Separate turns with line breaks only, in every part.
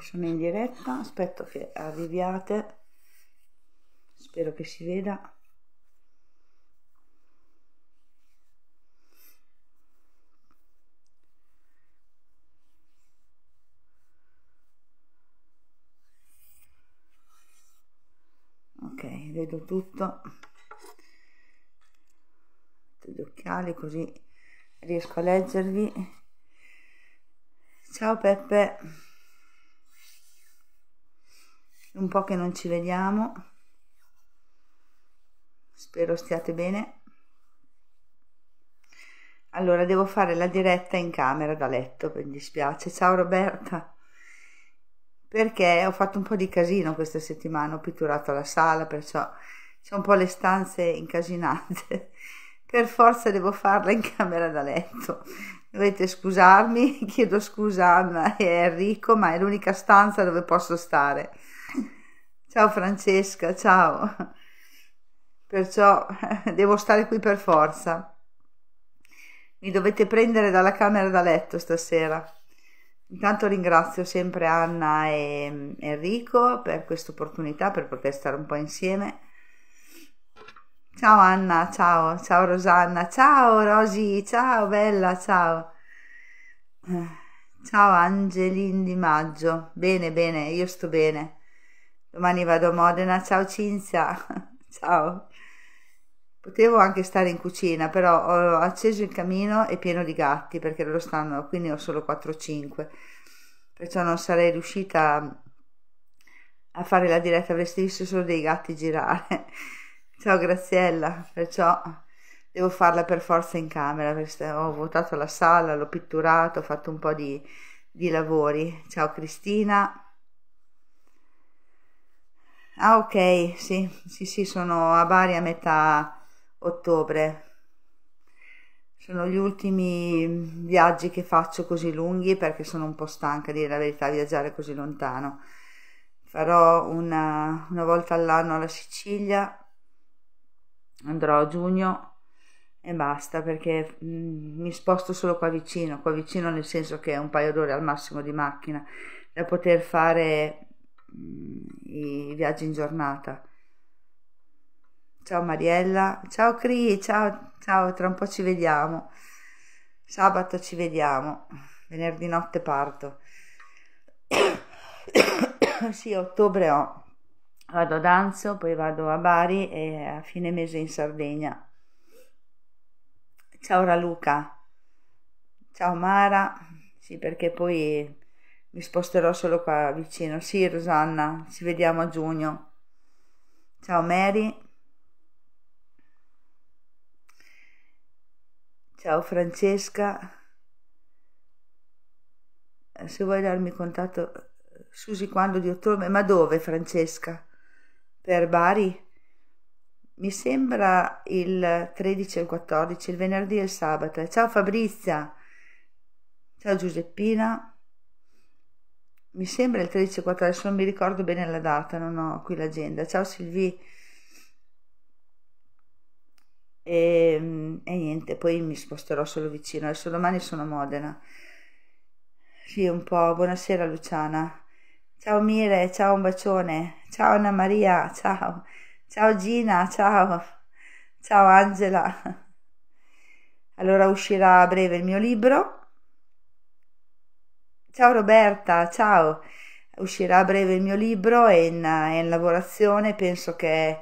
sono in diretta, aspetto che arriviate, spero che si veda. Ok, vedo tutto. Gli occhiali così riesco a leggervi. Ciao Peppe un po' che non ci vediamo, spero stiate bene. Allora, devo fare la diretta in camera da letto, mi dispiace. Ciao Roberta! Perché ho fatto un po' di casino questa settimana, ho pitturato la sala, perciò c'è un po' le stanze incasinate. per forza devo farla in camera da letto. Dovete scusarmi, chiedo scusa a Enrico, ma è l'unica stanza dove posso stare. Ciao Francesca, ciao. Perciò devo stare qui per forza. Mi dovete prendere dalla camera da letto stasera. Intanto ringrazio sempre Anna e Enrico per questa opportunità, per poter stare un po' insieme. Ciao Anna, ciao, ciao Rosanna, ciao Rosy, ciao Bella, ciao. Ciao Angelin di Maggio, bene, bene, io sto bene. Domani vado a Modena, ciao Cinzia, ciao. Potevo anche stare in cucina, però ho acceso il camino e pieno di gatti perché loro stanno, quindi ho solo 4-5. Perciò non sarei riuscita a fare la diretta, avresti visto solo dei gatti girare. ciao Graziella, perciò devo farla per forza in camera, ho votato la sala, l'ho pitturato, ho fatto un po' di, di lavori. Ciao Cristina. Ah ok, sì, sì, sì, sono a Bari a metà ottobre. Sono gli ultimi viaggi che faccio così lunghi perché sono un po' stanca di dire la verità, viaggiare così lontano. Farò una, una volta all'anno alla Sicilia, andrò a giugno e basta perché mh, mm, mi sposto solo qua vicino, qua vicino nel senso che è un paio d'ore al massimo di macchina da poter fare i viaggi in giornata. Ciao Mariella, ciao Cri, ciao, ciao, tra un po' ci vediamo. Sabato ci vediamo, venerdì notte parto. sì, ottobre ho. Vado a Danzo, poi vado a Bari e a fine mese in Sardegna. Ciao Raluca, ciao Mara, sì perché poi mi sposterò solo qua vicino. Sì, Rosanna, ci vediamo a giugno. Ciao Mary. Ciao Francesca. Eh, se vuoi darmi contatto, Susi, quando di ottobre, ma dove Francesca? Per Bari? Mi sembra il 13 e il 14, il venerdì e il sabato. Ciao Fabrizia. Ciao Giuseppina mi sembra il 13-14, adesso non mi ricordo bene la data, non ho qui l'agenda. Ciao Silvi. E, ehm, e, niente, poi mi sposterò solo vicino. Adesso domani sono a Modena. Sì, un po'. Buonasera Luciana. Ciao Mire, ciao un bacione. Ciao Anna Maria, ciao. Ciao Gina, ciao. Ciao Angela. Allora uscirà a breve il mio libro Ciao Roberta, ciao. Uscirà a breve il mio libro, è in, è in lavorazione, penso che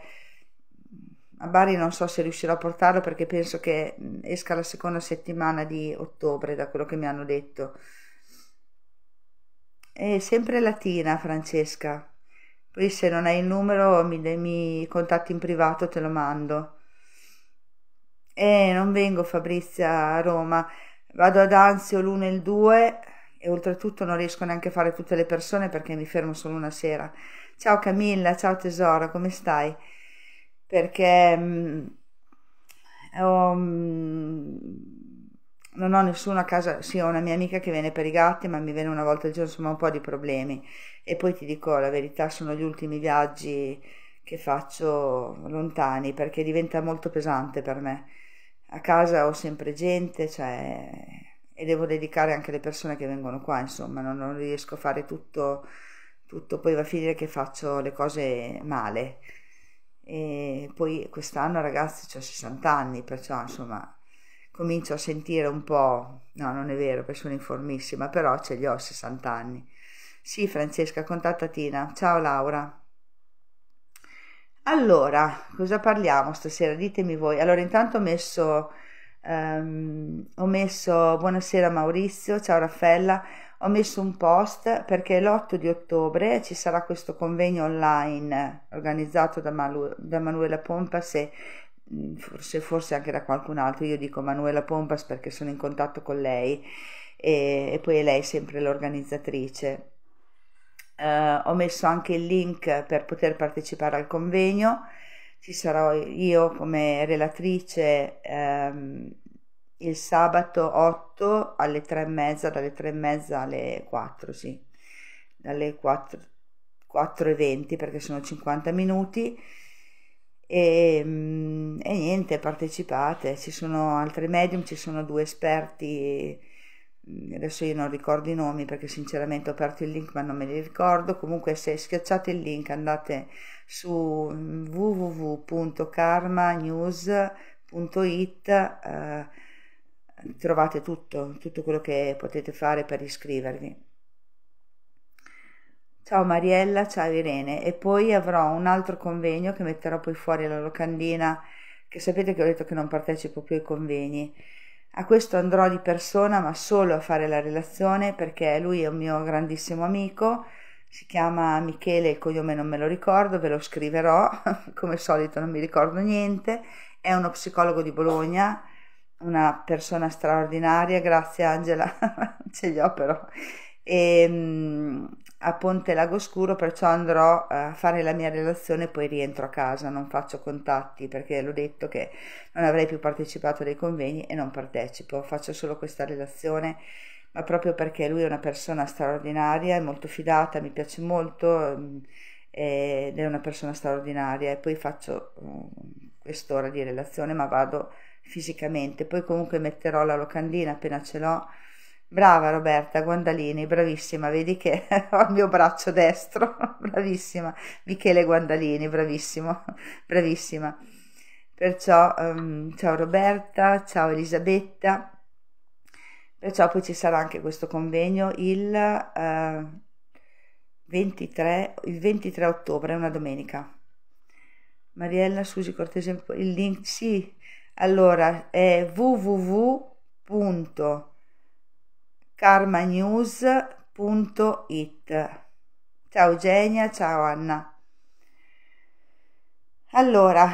mm, a Bari non so se riuscirò a portarlo perché penso che mm, esca la seconda settimana di ottobre, da quello che mi hanno detto. È sempre latina, Francesca. Poi se non hai il numero mi, mi contatti in privato, te lo mando. E eh, non vengo Fabrizia a Roma, vado ad Anzio l'1 e il 2 e oltretutto non riesco neanche a fare tutte le persone perché mi fermo solo una sera. Ciao Camilla, ciao tesoro, come stai? Perché mh, mm, ho, mh, mm, non ho nessuno a casa, sì, ho una mia amica che viene per i gatti, ma mi viene una volta al giorno, insomma, un po' di problemi. E poi ti dico la verità, sono gli ultimi viaggi che faccio lontani perché diventa molto pesante per me. A casa ho sempre gente, cioè e devo dedicare anche le persone che vengono qua, insomma, non, non riesco a fare tutto, tutto, poi va a finire che faccio le cose male. E poi quest'anno, ragazzi, ho 60 anni, perciò insomma comincio a sentire un po', no, non è vero, perché sono informissima, però ce li ho 60 anni. Sì, Francesca, contattatina. Ciao Laura. Allora, cosa parliamo stasera? Ditemi voi. Allora, intanto ho messo Um, ho messo buonasera Maurizio, ciao Raffaella, ho messo un post perché l'8 di ottobre ci sarà questo convegno online organizzato da, Malu, da Manuela Pompas e mm, forse, forse, anche da qualcun altro, io dico Manuela Pompas perché sono in contatto con lei e, e poi è lei sempre l'organizzatrice. Uh, ho messo anche il link per poter partecipare al convegno ci sarò io come relatrice ehm, il sabato 8 alle 3 e mezza, dalle 3 e mezza alle 4, sì, dalle 4, 4 e 20 perché sono 50 minuti. E, ehm, e, niente, partecipate, ci sono altri medium, ci sono due esperti Mm, adesso io non ricordo i nomi perché sinceramente ho aperto il link ma non me li ricordo comunque se schiacciate il link andate su mm, www.karmanews.it eh, trovate tutto tutto quello che potete fare per iscrivervi ciao Mariella ciao Irene e poi avrò un altro convegno che metterò poi fuori la locandina che sapete che ho detto che non partecipo più ai convegni a questo andrò di persona, ma solo a fare la relazione perché lui è un mio grandissimo amico. Si chiama Michele, il cognome non me lo ricordo, ve lo scriverò, come al solito non mi ricordo niente. È uno psicologo di Bologna, una persona straordinaria, grazie Angela, ce li ho però. E, ehm, a Ponte Lago Scuro, perciò andrò eh, a fare la mia relazione e poi rientro a casa, non faccio contatti perché l'ho detto che non avrei più partecipato ai convegni e non partecipo, faccio solo questa relazione, ma proprio perché lui è una persona straordinaria, è molto fidata, mi piace molto mm, ed è una persona straordinaria e poi faccio mm, quest'ora di relazione ma vado fisicamente, poi comunque metterò la locandina appena ce l'ho Brava Roberta Guandalini, bravissima, vedi che ho il mio braccio destro, bravissima. Michele Guandalini, bravissimo, bravissima. Perciò um, ciao Roberta, ciao Elisabetta. Perciò poi ci sarà anche questo convegno il, uh, eh, 23, il 23 ottobre, una domenica. Mariella Susi Cortese, il link sì. Allora è www.com karmanews.it. Ciao Eugenia, ciao Anna. Allora,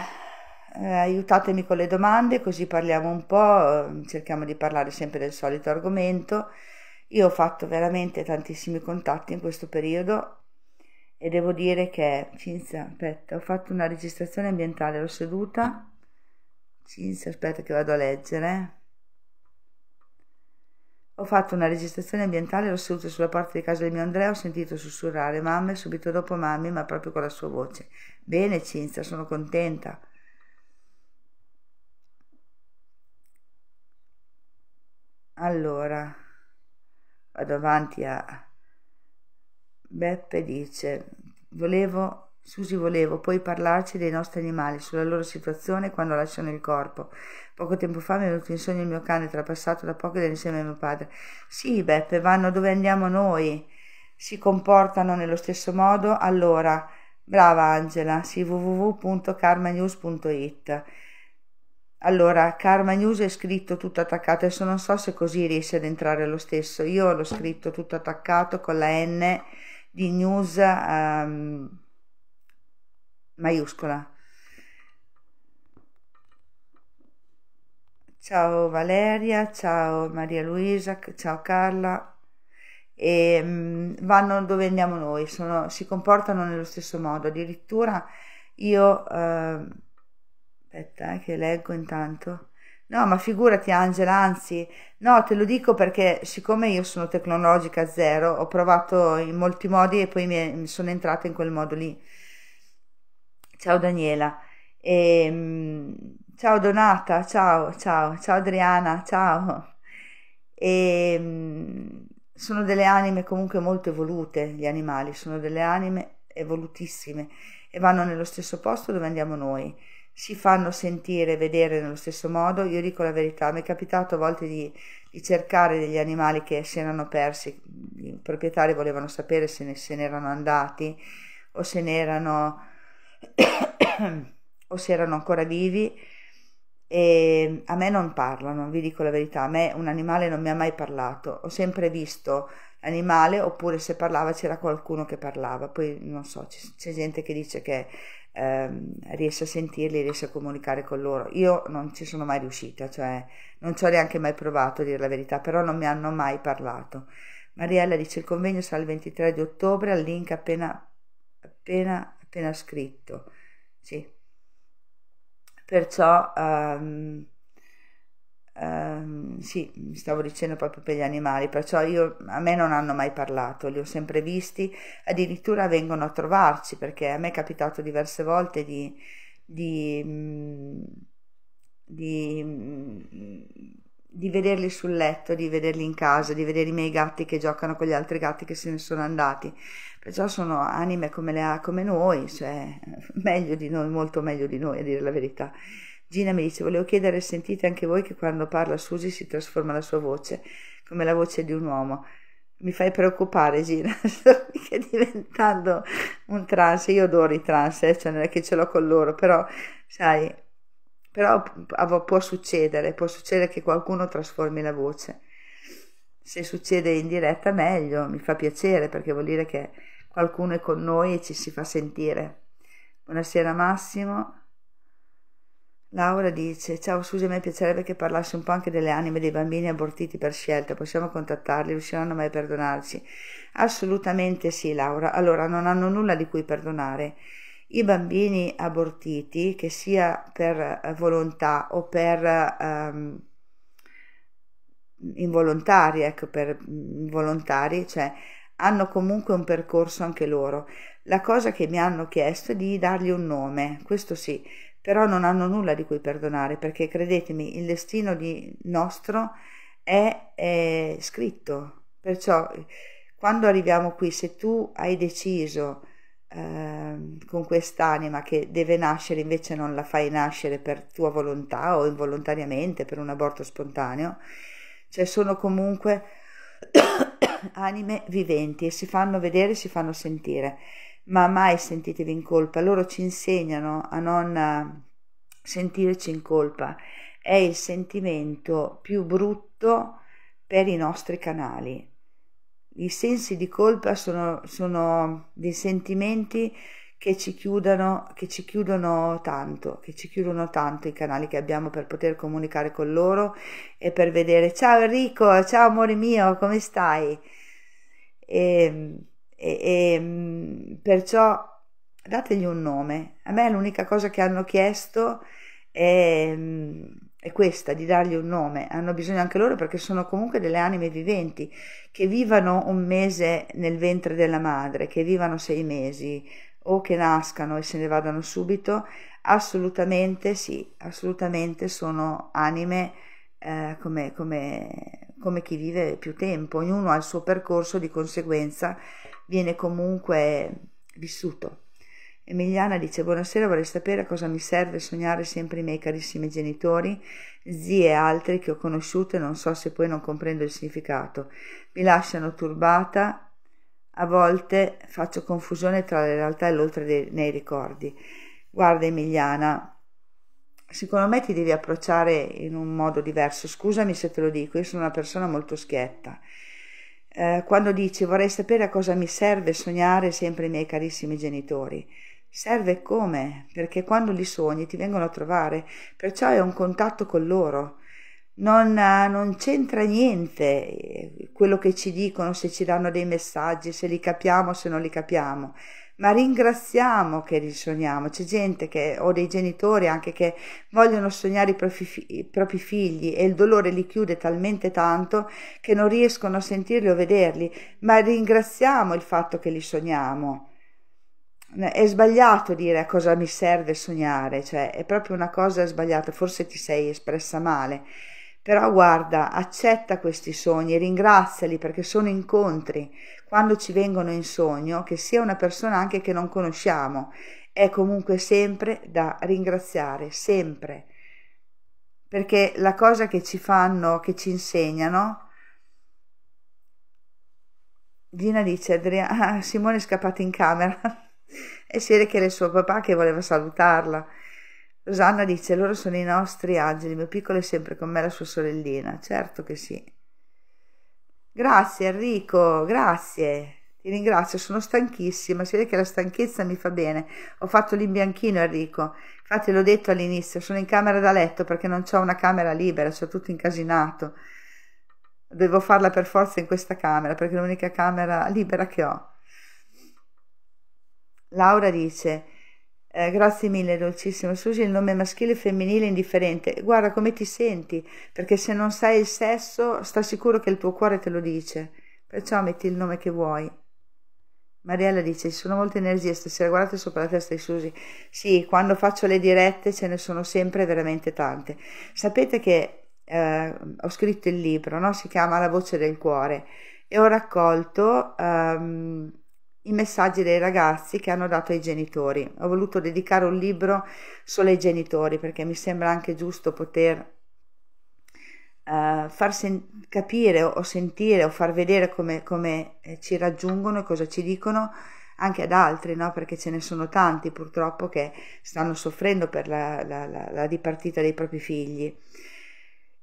eh, aiutatemi con le domande così parliamo un po', ehm, cerchiamo di parlare sempre del solito argomento. Io ho fatto veramente tantissimi contatti in questo periodo e devo dire che Cinzia, aspetta, ho fatto una registrazione ambientale, l'ho seduta. Cinzia, aspetta che vado a leggere. Eh. Ho fatto una registrazione ambientale, l'ho seduta sulla porta di casa del mio Andrea, ho sentito sussurrare mamma e subito dopo mamma, ma proprio con la sua voce. Bene Cinzia, sono contenta. Allora, vado avanti a... Beppe dice, volevo Susi volevo poi parlarci dei nostri animali, sulla loro situazione quando lasciano il corpo. Poco tempo fa mi è venuto in sogno il mio cane, trapassato da poco insieme a mio padre. Sì, Beppe, vanno dove andiamo noi. Si comportano nello stesso modo? Allora, brava Angela, sì, www.karmanews.it. Allora, Karma News è scritto tutto attaccato, adesso non so se così riesce ad entrare lo stesso. Io l'ho scritto tutto attaccato con la N di news. Um, maiuscola. Ciao Valeria, ciao Maria Luisa, ciao Carla. E, mm, vanno dove andiamo noi, sono, si comportano nello stesso modo. Addirittura io... Eh, aspetta, eh, che leggo intanto. No, ma figurati Angela, anzi, no, te lo dico perché siccome io sono tecnologica zero, ho provato in molti modi e poi mi, è, mi sono entrata in quel modo lì. Ciao Daniela. E, ehm, ciao Donata, ciao, ciao, ciao Adriana, ciao. E, ehm, sono delle anime comunque molto evolute, gli animali, sono delle anime evolutissime e vanno nello stesso posto dove andiamo noi. Si fanno sentire e vedere nello stesso modo. Io dico la verità, mi è capitato a volte di, di cercare degli animali che si erano persi, i proprietari volevano sapere se ne, se ne erano andati o se ne erano o se erano ancora vivi e ehm, a me non parlano, vi dico la verità, a me un animale non mi ha mai parlato, ho sempre visto l'animale oppure se parlava c'era qualcuno che parlava, poi non so, c'è gente che dice che ehm, riesce a sentirli, riesce a comunicare con loro, io non ci sono mai riuscita, cioè non ci ho neanche mai provato a dire la verità, però non mi hanno mai parlato. Mariella dice il convegno sarà il 23 di ottobre all'Inca appena, appena appena scritto, sì. Perciò, um, um, sì, stavo dicendo proprio per gli animali, perciò io, a me non hanno mai parlato, li ho sempre visti, addirittura vengono a trovarci, perché a me è capitato diverse volte di... di, mm, di mm, di vederli sul letto, di vederli in casa, di vedere i miei gatti che giocano con gli altri gatti che se ne sono andati. Perciò sono anime come, le, come noi, cioè meglio di noi, molto meglio di noi, a dire la verità. Gina mi dice, volevo chiedere, sentite anche voi che quando parla Susi si trasforma la sua voce, come la voce di un uomo. Mi fai preoccupare Gina, sto mica diventando un trans, io adoro i trans, eh, cioè non è che ce l'ho con loro, però sai, però può succedere, può succedere che qualcuno trasformi la voce. Se succede in diretta meglio, mi fa piacere perché vuol dire che qualcuno è con noi e ci si fa sentire. Buonasera Massimo. Laura dice, ciao Susi, a me piacerebbe che parlassi un po' anche delle anime dei bambini abortiti per scelta, possiamo contattarli, riusciranno mai a perdonarci? Assolutamente sì Laura, allora non hanno nulla di cui perdonare i bambini abortiti, che sia per eh, volontà o per um, involontari, ecco, per mm, volontari, cioè hanno comunque un percorso anche loro. La cosa che mi hanno chiesto è di dargli un nome, questo sì, però non hanno nulla di cui perdonare perché credetemi, il destino di nostro è, è scritto. Perciò quando arriviamo qui, se tu hai deciso Ehm, con quest'anima che deve nascere invece non la fai nascere per tua volontà o involontariamente per un aborto spontaneo, cioè sono comunque anime viventi e si fanno vedere, si fanno sentire, ma mai sentitevi in colpa, loro ci insegnano a non eh, sentirci in colpa, è il sentimento più brutto per i nostri canali, i sensi di colpa sono, sono dei sentimenti che ci, chiudono, che ci chiudono tanto, che ci chiudono tanto i canali che abbiamo per poter comunicare con loro e per vedere ciao Enrico, ciao amore mio, come stai? Ehm, e, e, ehm, e perciò dategli un nome. A me l'unica cosa che hanno chiesto è è questa, di dargli un nome, hanno bisogno anche loro perché sono comunque delle anime viventi, che vivano un mese nel ventre della madre, che vivano sei mesi o che nascano e se ne vadano subito, assolutamente sì, assolutamente sono anime eh, come, come, come chi vive più tempo, ognuno ha il suo percorso, di conseguenza viene comunque vissuto. Emiliana dice buonasera, vorrei sapere a cosa mi serve sognare sempre i miei carissimi genitori, zie e altri che ho conosciuto e non so se poi non comprendo il significato. Mi lasciano turbata, a volte faccio confusione tra la realtà e l'oltre dei, nei ricordi. Guarda Emiliana, secondo me ti devi approcciare in un modo diverso. Scusami se te lo dico, io sono una persona molto schietta. Eh, quando dici vorrei sapere a cosa mi serve sognare sempre i miei carissimi genitori. Serve come? Perché quando li sogni ti vengono a trovare, perciò è un contatto con loro. Non, non, c'entra niente eh, quello che ci dicono, se ci danno dei messaggi, se li capiamo, se non li capiamo. Ma ringraziamo che li sogniamo. C'è gente che, o dei genitori anche che vogliono sognare i propri, i propri figli e il dolore li chiude talmente tanto che non riescono a sentirli o vederli. Ma ringraziamo il fatto che li sogniamo è sbagliato dire a cosa mi serve sognare, cioè è proprio una cosa sbagliata, forse ti sei espressa male, però guarda, accetta questi sogni, ringraziali perché sono incontri, quando ci vengono in sogno, che sia una persona anche che non conosciamo, è comunque sempre da ringraziare, sempre, perché la cosa che ci fanno, che ci insegnano, Gina dice, Adriana, Simone è scappato in camera e si era che era il suo papà che voleva salutarla. Rosanna dice: Loro sono i nostri angeli. Mio piccolo è sempre con me, la sua sorellina. Certo che sì. Grazie Enrico, grazie. Ti ringrazio, sono stanchissima. Si vede che la stanchezza mi fa bene. Ho fatto l'imbianchino, Enrico. Infatti, l'ho detto all'inizio: sono in camera da letto perché non ho una camera libera, c'ho tutto incasinato. Devo farla per forza in questa camera perché è l'unica camera libera che ho. Laura dice, eh, grazie mille, dolcissimo. Scusi il nome maschile e femminile indifferente. Guarda come ti senti, perché se non sai il sesso, sta sicuro che il tuo cuore te lo dice. Perciò metti il nome che vuoi. Mariella dice: Ci sono molte energie stasera, guardate sopra la testa di Susi. Sì, quando faccio le dirette ce ne sono sempre veramente tante. Sapete che eh, ho scritto il libro, no? si chiama La voce del cuore, e ho raccolto. Um, i messaggi dei ragazzi che hanno dato ai genitori. Ho voluto dedicare un libro solo ai genitori perché mi sembra anche giusto poter Uh, far sen- capire o sentire o far vedere come, come eh, ci raggiungono e cosa ci dicono anche ad altri, no? perché ce ne sono tanti purtroppo che stanno soffrendo per la, la, la, la dipartita dei propri figli. E,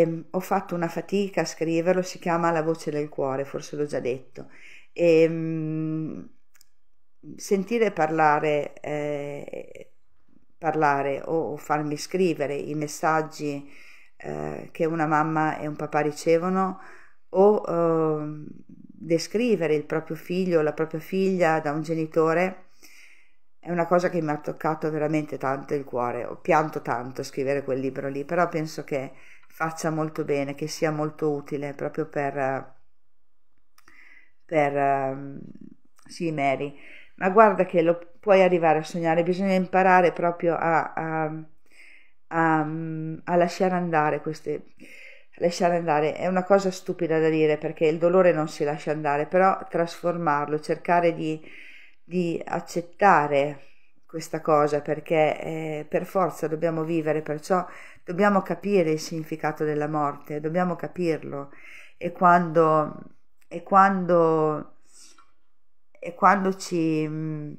ehm, ho fatto una fatica a scriverlo, si chiama La voce del cuore, forse l'ho già detto. E, ehm, sentire parlare, eh, parlare o, farmi scrivere i messaggi eh, che una mamma e un papà ricevono o eh, descrivere il proprio figlio o la propria figlia da un genitore è una cosa che mi ha toccato veramente tanto il cuore. Ho pianto tanto scrivere quel libro lì, però penso che faccia molto bene, che sia molto utile proprio per per um, sì Mary, ma guarda che lo puoi arrivare a sognare, bisogna imparare proprio a, a, a, a lasciare andare queste lasciare andare è una cosa stupida da dire perché il dolore non si lascia andare, però trasformarlo, cercare di, di accettare questa cosa perché eh, per forza dobbiamo vivere, perciò dobbiamo capire il significato della morte, dobbiamo capirlo e quando e quando, e quando ci... Mm,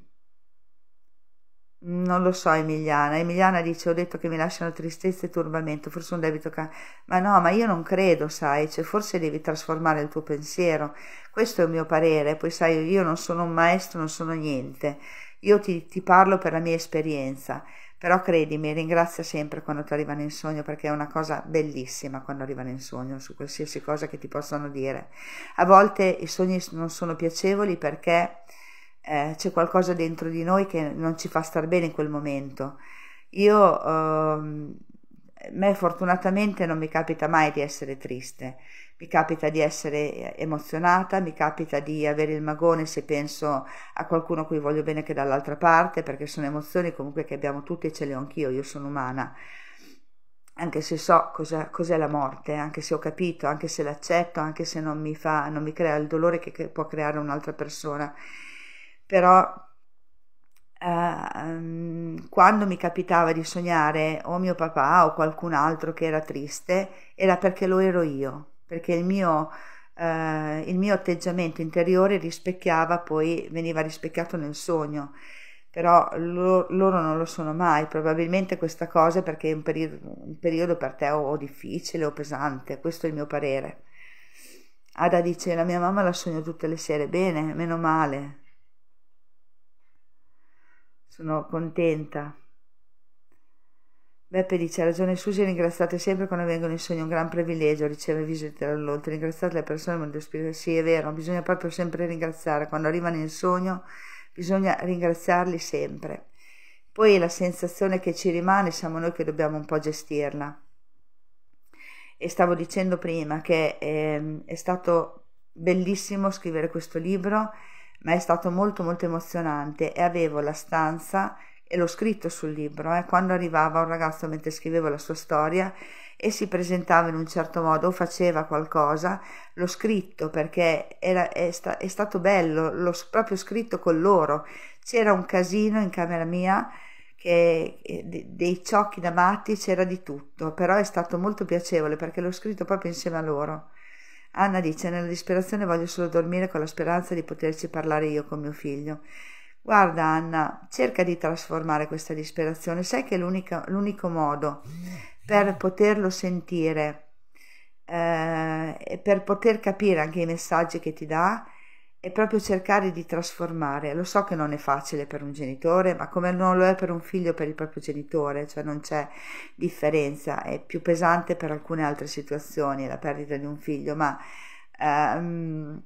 non lo so Emiliana, Emiliana dice ho detto che mi lasciano tristezza e turbamento, forse un debito ca... Ma no, ma io non credo, sai, cioè, forse devi trasformare il tuo pensiero, questo è il mio parere, poi sai io non sono un maestro, non sono niente, io ti, ti parlo per la mia esperienza, però credimi, ringrazia sempre quando ti arrivano in sogno perché è una cosa bellissima quando arrivano in sogno su qualsiasi cosa che ti possano dire. A volte i sogni non sono piacevoli perché eh, c'è qualcosa dentro di noi che non ci fa star bene in quel momento. Io ehm, me fortunatamente non mi capita mai di essere triste, mi capita di essere eh, emozionata, mi capita di avere il magone se penso a qualcuno cui voglio bene che dall'altra parte, perché sono emozioni comunque che abbiamo tutti e ce le ho anch'io, io sono umana. Anche se so cosa, cos'è la morte, anche se ho capito, anche se l'accetto, anche se non mi, fa, non mi crea il dolore che, che può creare un'altra persona. Però eh, ehm, quando mi capitava di sognare o mio papà o qualcun altro che era triste, era perché lo ero io, perché il mio, uh, il mio atteggiamento interiore rispecchiava, poi veniva rispecchiato nel sogno. Però lo, loro non lo sono mai, probabilmente questa cosa è perché è un periodo, un periodo per te o, o difficile o pesante, questo è il mio parere. Ada dice, la mia mamma la sogno tutte le sere, bene, meno male, sono contenta. Beppe dice, ragione Susi, ringraziate sempre quando vengono in sogno, un gran privilegio, ricevere visite dall'oltre, ringraziate le persone, mondo spirito, sì è vero, bisogna proprio sempre ringraziare, quando arrivano in sogno bisogna ringraziarli sempre. Poi la sensazione che ci rimane siamo noi che dobbiamo un po' gestirla. E stavo dicendo prima che eh, è stato bellissimo scrivere questo libro ma è stato molto molto emozionante e avevo la stanza e l'ho scritto sul libro, eh, quando arrivava un ragazzo mentre scrivevo la sua storia e si presentava in un certo modo o faceva qualcosa, l'ho scritto perché era, è, sta, è stato bello, l'ho proprio scritto con loro. C'era un casino in camera mia, che, eh, dei ciocchi da matti, c'era di tutto, però è stato molto piacevole perché l'ho scritto proprio insieme a loro. Anna dice: Nella disperazione voglio solo dormire con la speranza di poterci parlare io con mio figlio. Guarda, Anna, cerca di trasformare questa disperazione. Sai che l'unico, l'unico modo per poterlo sentire eh, per poter capire anche i messaggi che ti dà è è proprio cercare di trasformare. Lo so che non è facile per un genitore, ma come non lo è per un figlio per il proprio genitore, cioè non c'è differenza, è più pesante per alcune altre situazioni la perdita di un figlio, ma ehm,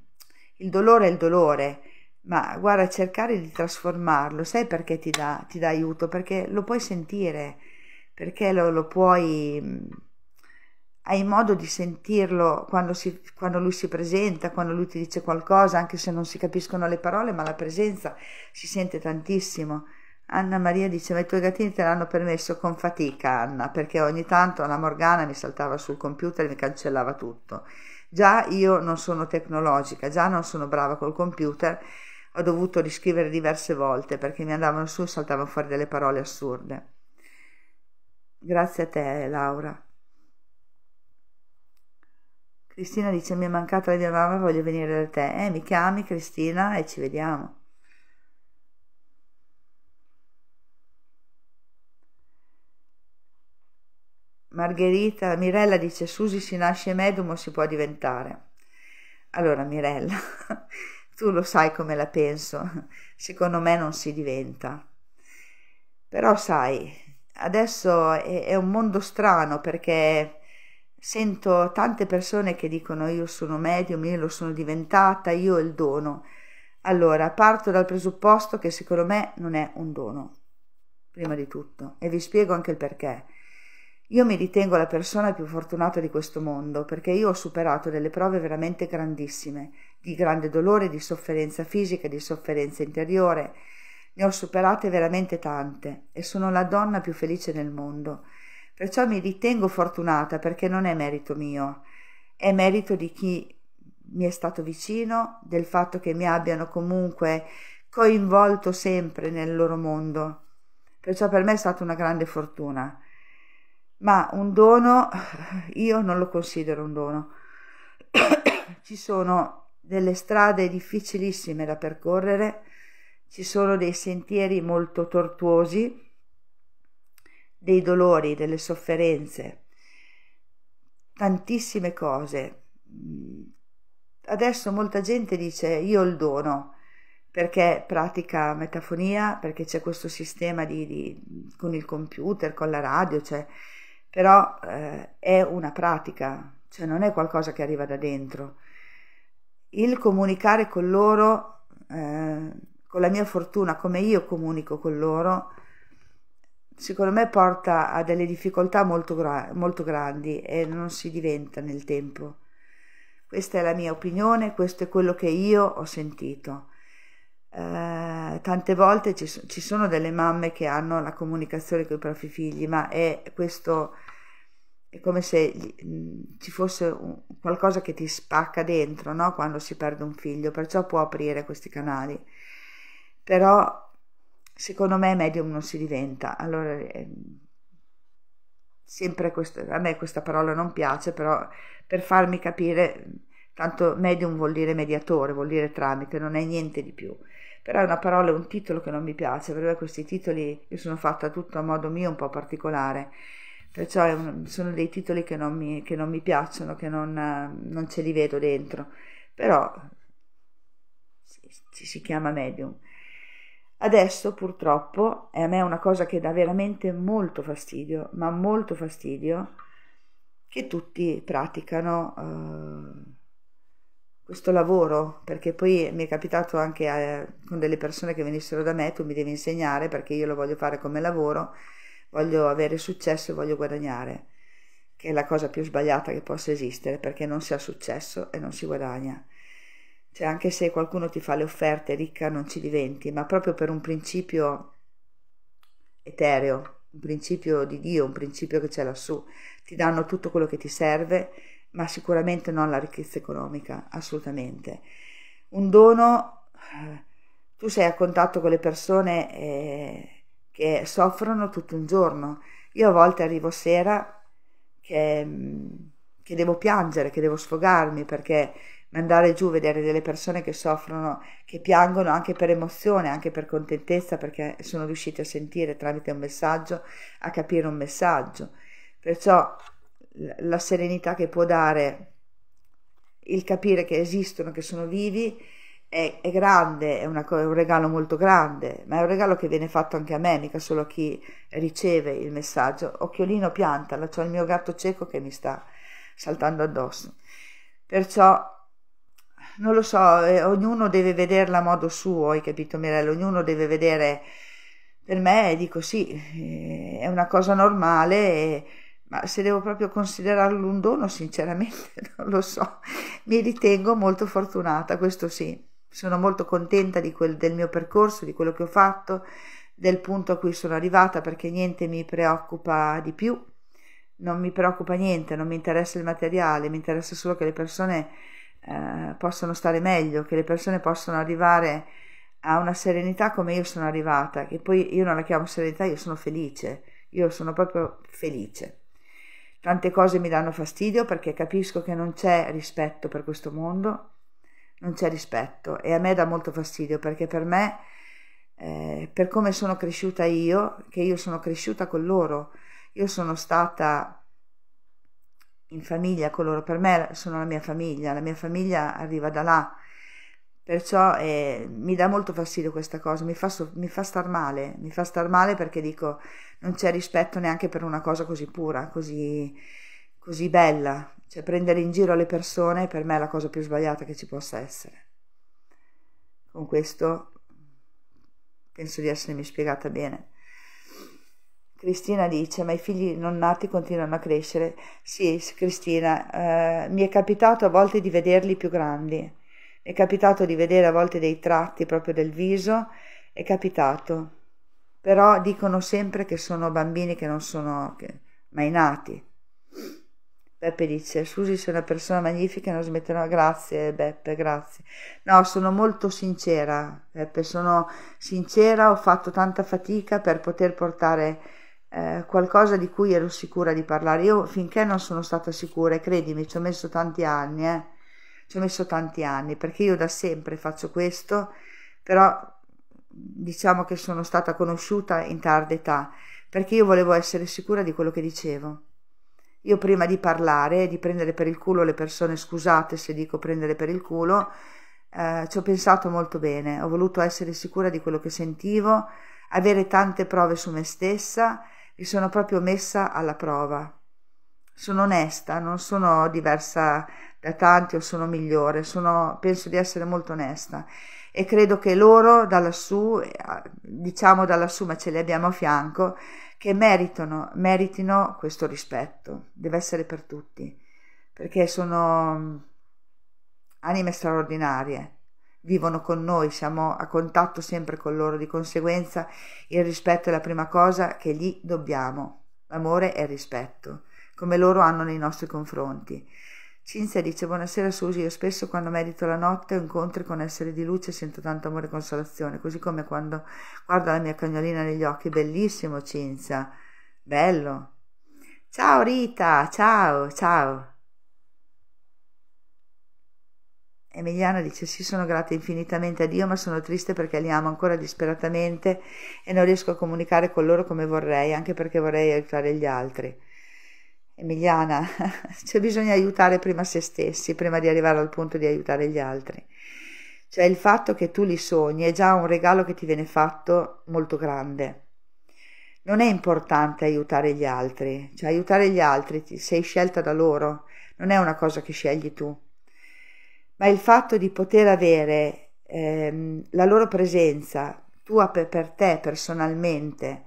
il dolore è il dolore. Ma guarda, cercare di trasformarlo, sai perché ti dà, ti dà aiuto? Perché lo puoi sentire, perché lo, lo puoi mhmm, hai modo di sentirlo quando, si, quando, lui si presenta, quando lui ti dice qualcosa, anche se non si capiscono le parole, ma la presenza si sente tantissimo. Anna Maria dice: Ma i tuoi gattini te l'hanno permesso con fatica, Anna, perché ogni tanto la Morgana mi saltava sul computer e mi cancellava tutto. Già io non sono tecnologica, già non sono brava col computer, ho dovuto riscrivere diverse volte perché mi andavano su e saltavano fuori delle parole assurde. Grazie a te, Laura. Cristina dice: Mi è mancata la mia mamma, voglio venire da te. Eh, mi chiami Cristina e ci vediamo. Margherita, Mirella dice: Susi si nasce medium o si può diventare? Allora, Mirella, tu lo sai come la penso. Secondo me non si diventa. Però sai, adesso è, è un mondo strano perché Sento tante persone che dicono io sono medium, io lo sono diventata, io ho il dono. Allora, parto dal presupposto che secondo me non è un dono, prima di tutto, e vi spiego anche il perché. Io mi ritengo la persona più fortunata di questo mondo perché io ho superato delle prove veramente grandissime, di grande dolore, di sofferenza fisica, di sofferenza interiore. Ne ho superate veramente tante e sono la donna più felice nel mondo. Perciò mi ritengo fortunata perché non è merito mio, è merito di chi mi è stato vicino, del fatto che mi abbiano comunque coinvolto sempre nel loro mondo. Perciò per me è stata una grande fortuna. Ma un dono io non lo considero un dono. Ci sono delle strade difficilissime da percorrere, ci sono dei sentieri molto tortuosi dei dolori, delle sofferenze, tantissime cose. Mm, adesso molta gente dice io il dono perché pratica metafonia, perché c'è questo sistema di, di, con il computer, con la radio, cioè, però eh, è una pratica, cioè non è qualcosa che arriva da dentro. Il comunicare con loro, eh, con la mia fortuna, come io comunico con loro, secondo me porta a delle difficoltà molto, gra molto grandi e non si diventa nel tempo. Questa è la mia opinione, questo è quello che io ho sentito. Eh, tante volte ci, ci, sono delle mamme che hanno la comunicazione con i propri figli, ma è questo è come se mh, ci fosse un, qualcosa che ti spacca dentro no? quando si perde un figlio, perciò può aprire questi canali. Però secondo me medium non si diventa. Allora, ehm, sempre questo, a me questa parola non piace, però per farmi capire, tanto medium vuol dire mediatore, vuol dire tramite, non è niente di più. Però è una parola, un titolo che non mi piace, perché questi titoli io sono fatta tutto a modo mio, un po' particolare, perciò un, sono dei titoli che non mi, che non mi piacciono, che non, non, ce li vedo dentro. Però ci si chiama medium Adesso purtroppo, e a me è una cosa che dà veramente molto fastidio, ma molto fastidio, che tutti praticano eh, questo lavoro, perché poi mi è capitato anche a, eh, con delle persone che venissero da me, tu mi devi insegnare perché io lo voglio fare come lavoro, voglio avere successo e voglio guadagnare, che è la cosa più sbagliata che possa esistere, perché non si ha successo e non si guadagna. Cioè, anche se qualcuno ti fa le offerte ricca non ci diventi, ma proprio per un principio etereo, un principio di Dio, un principio che c'è lassù. Ti danno tutto quello che ti serve, ma sicuramente non la ricchezza economica, assolutamente. Un dono, eh, tu sei a contatto con le persone eh, che soffrono tutto un giorno. Io a volte arrivo sera che, mm, che devo piangere, che devo sfogarmi perché ma andare giù, vedere delle persone che soffrono, che piangono anche per emozione, anche per contentezza, perché sono riusciti a sentire tramite un messaggio, a capire un messaggio. Perciò la serenità che può dare il capire che esistono, che sono vivi, è, è grande, è, una, è, un regalo molto grande, ma è un regalo che viene fatto anche a me, mica solo a chi riceve il messaggio. Occhiolino piantala, c'è il mio gatto cieco che mi sta saltando addosso. Perciò non lo so, eh, ognuno deve vederla a modo suo, hai capito Mirella? Ognuno deve vedere, per me dico sì, eh, è una cosa normale, eh, ma se devo proprio considerarlo un dono, sinceramente non lo so, mi ritengo molto fortunata, questo sì, sono molto contenta quel, del mio percorso, di quello che ho fatto, del punto a cui sono arrivata, perché niente mi preoccupa di più, non mi preoccupa niente, non mi interessa il materiale, mi interessa solo che le persone eh, possono stare meglio, che le persone possono arrivare a una serenità come io sono arrivata, che poi io non la chiamo serenità, io sono felice, io sono proprio felice. Tante cose mi danno fastidio perché capisco che non c'è rispetto per questo mondo, non c'è rispetto e a me dà molto fastidio perché per me, eh, per come sono cresciuta io, che io sono cresciuta con loro, io sono stata in famiglia coloro per me sono la mia famiglia, la mia famiglia arriva da là, perciò eh, mi dà molto fastidio questa cosa, mi fa, mi fa, star male, mi fa star male perché dico non c'è rispetto neanche per una cosa così pura, così, così bella, cioè prendere in giro le persone per me è la cosa più sbagliata che ci possa essere. Con questo penso di essermi spiegata bene. Cristina dice, ma i figli non nati continuano a crescere. Sì, Cristina, eh, mi è capitato a volte di vederli più grandi, mi è capitato di vedere a volte dei tratti proprio del viso, è capitato. Però dicono sempre che sono bambini che non sono che, mai nati. Beppe dice, Susi sei una persona magnifica, e non smetterò, grazie Beppe, grazie. No, sono molto sincera, Beppe, sono sincera, ho fatto tanta fatica per poter portare eh, qualcosa di cui ero sicura di parlare. Io finché non sono stata sicura, e credimi, ci ho messo tanti anni, eh, ci ho messo tanti anni, perché io da sempre faccio questo, però diciamo che sono stata conosciuta in tarda età, perché io volevo essere sicura di quello che dicevo. Io prima di parlare, di prendere per il culo le persone, scusate se dico prendere per il culo, eh, ci ho pensato molto bene, ho voluto essere sicura di quello che sentivo, avere tante prove su me stessa, mi sono proprio messa alla prova. Sono onesta, non sono diversa da tanti o sono migliore, sono, penso di essere molto onesta e credo che loro da lassù, eh, diciamo da lassù ma ce li abbiamo a fianco, che meritano, meritino questo rispetto, deve essere per tutti, perché sono mm, anime straordinarie vivono con noi, siamo a contatto sempre con loro, di conseguenza il rispetto è la prima cosa che gli dobbiamo. L'amore e il rispetto, come loro hanno nei nostri confronti. Cinzia dice buonasera Susi, io spesso quando medito la notte ho incontri con esseri di luce sento tanto amore e consolazione, così come quando guardo la mia cagnolina negli occhi, bellissimo Cinzia, bello. Ciao Rita, ciao, ciao. Emiliana dice sì sono grata infinitamente a Dio ma sono triste perché li amo ancora disperatamente e non riesco a comunicare con loro come vorrei anche perché vorrei aiutare gli altri. Emiliana, cioè bisogna aiutare prima se stessi, prima di arrivare al punto di aiutare gli altri. Cioè il fatto che tu li sogni è già un regalo che ti viene fatto molto grande. Non è importante aiutare gli altri, cioè aiutare gli altri sei scelta da loro, non è una cosa che scegli tu ma il fatto di poter avere ehm, la loro presenza tua per, per te personalmente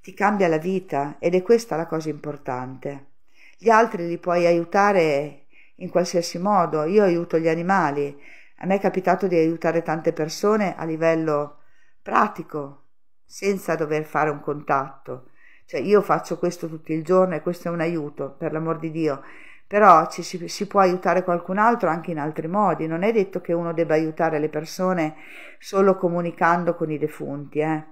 ti cambia la vita ed è questa la cosa importante. Gli altri li puoi aiutare in qualsiasi modo, io aiuto gli animali, a me è capitato di aiutare tante persone a livello pratico, senza dover fare un contatto. Cioè io faccio questo tutto il giorno e questo è un aiuto, per l'amor di Dio però ci si, si, può aiutare qualcun altro anche in altri modi, non è detto che uno debba aiutare le persone solo comunicando con i defunti, eh.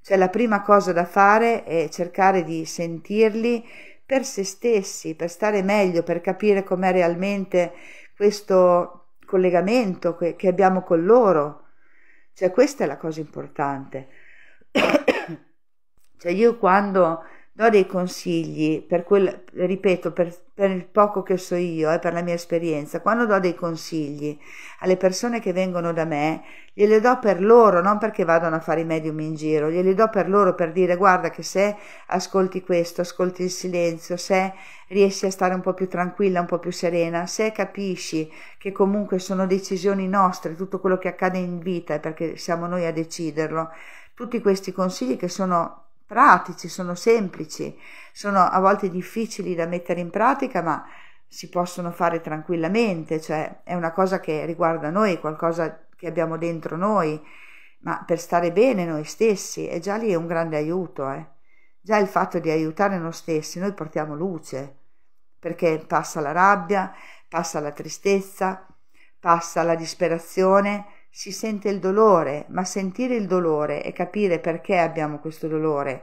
cioè la prima cosa da fare è cercare di sentirli per se stessi, per stare meglio, per capire com'è realmente questo collegamento che, che abbiamo con loro, cioè questa è la cosa importante. cioè io quando do dei consigli, per quel, ripeto, per, per il poco che so io e eh, per la mia esperienza, quando do dei consigli alle persone che vengono da me, glieli do per loro, non perché vadano a fare i medium in giro, glieli do per loro per dire guarda che se ascolti questo, ascolti il silenzio, se riesci a stare un po' più tranquilla, un po' più serena, se capisci che comunque sono decisioni nostre, tutto quello che accade in vita è perché siamo noi a deciderlo, tutti questi consigli che sono pratici, sono semplici, sono a volte difficili da mettere in pratica, ma si possono fare tranquillamente, cioè è una cosa che riguarda noi, qualcosa che abbiamo dentro noi, ma per stare bene noi stessi, e già lì è un grande aiuto, eh. già il fatto di aiutare noi stessi, noi portiamo luce, perché passa la rabbia, passa la tristezza, passa la disperazione, si sente il dolore, ma sentire il dolore e capire perché abbiamo questo dolore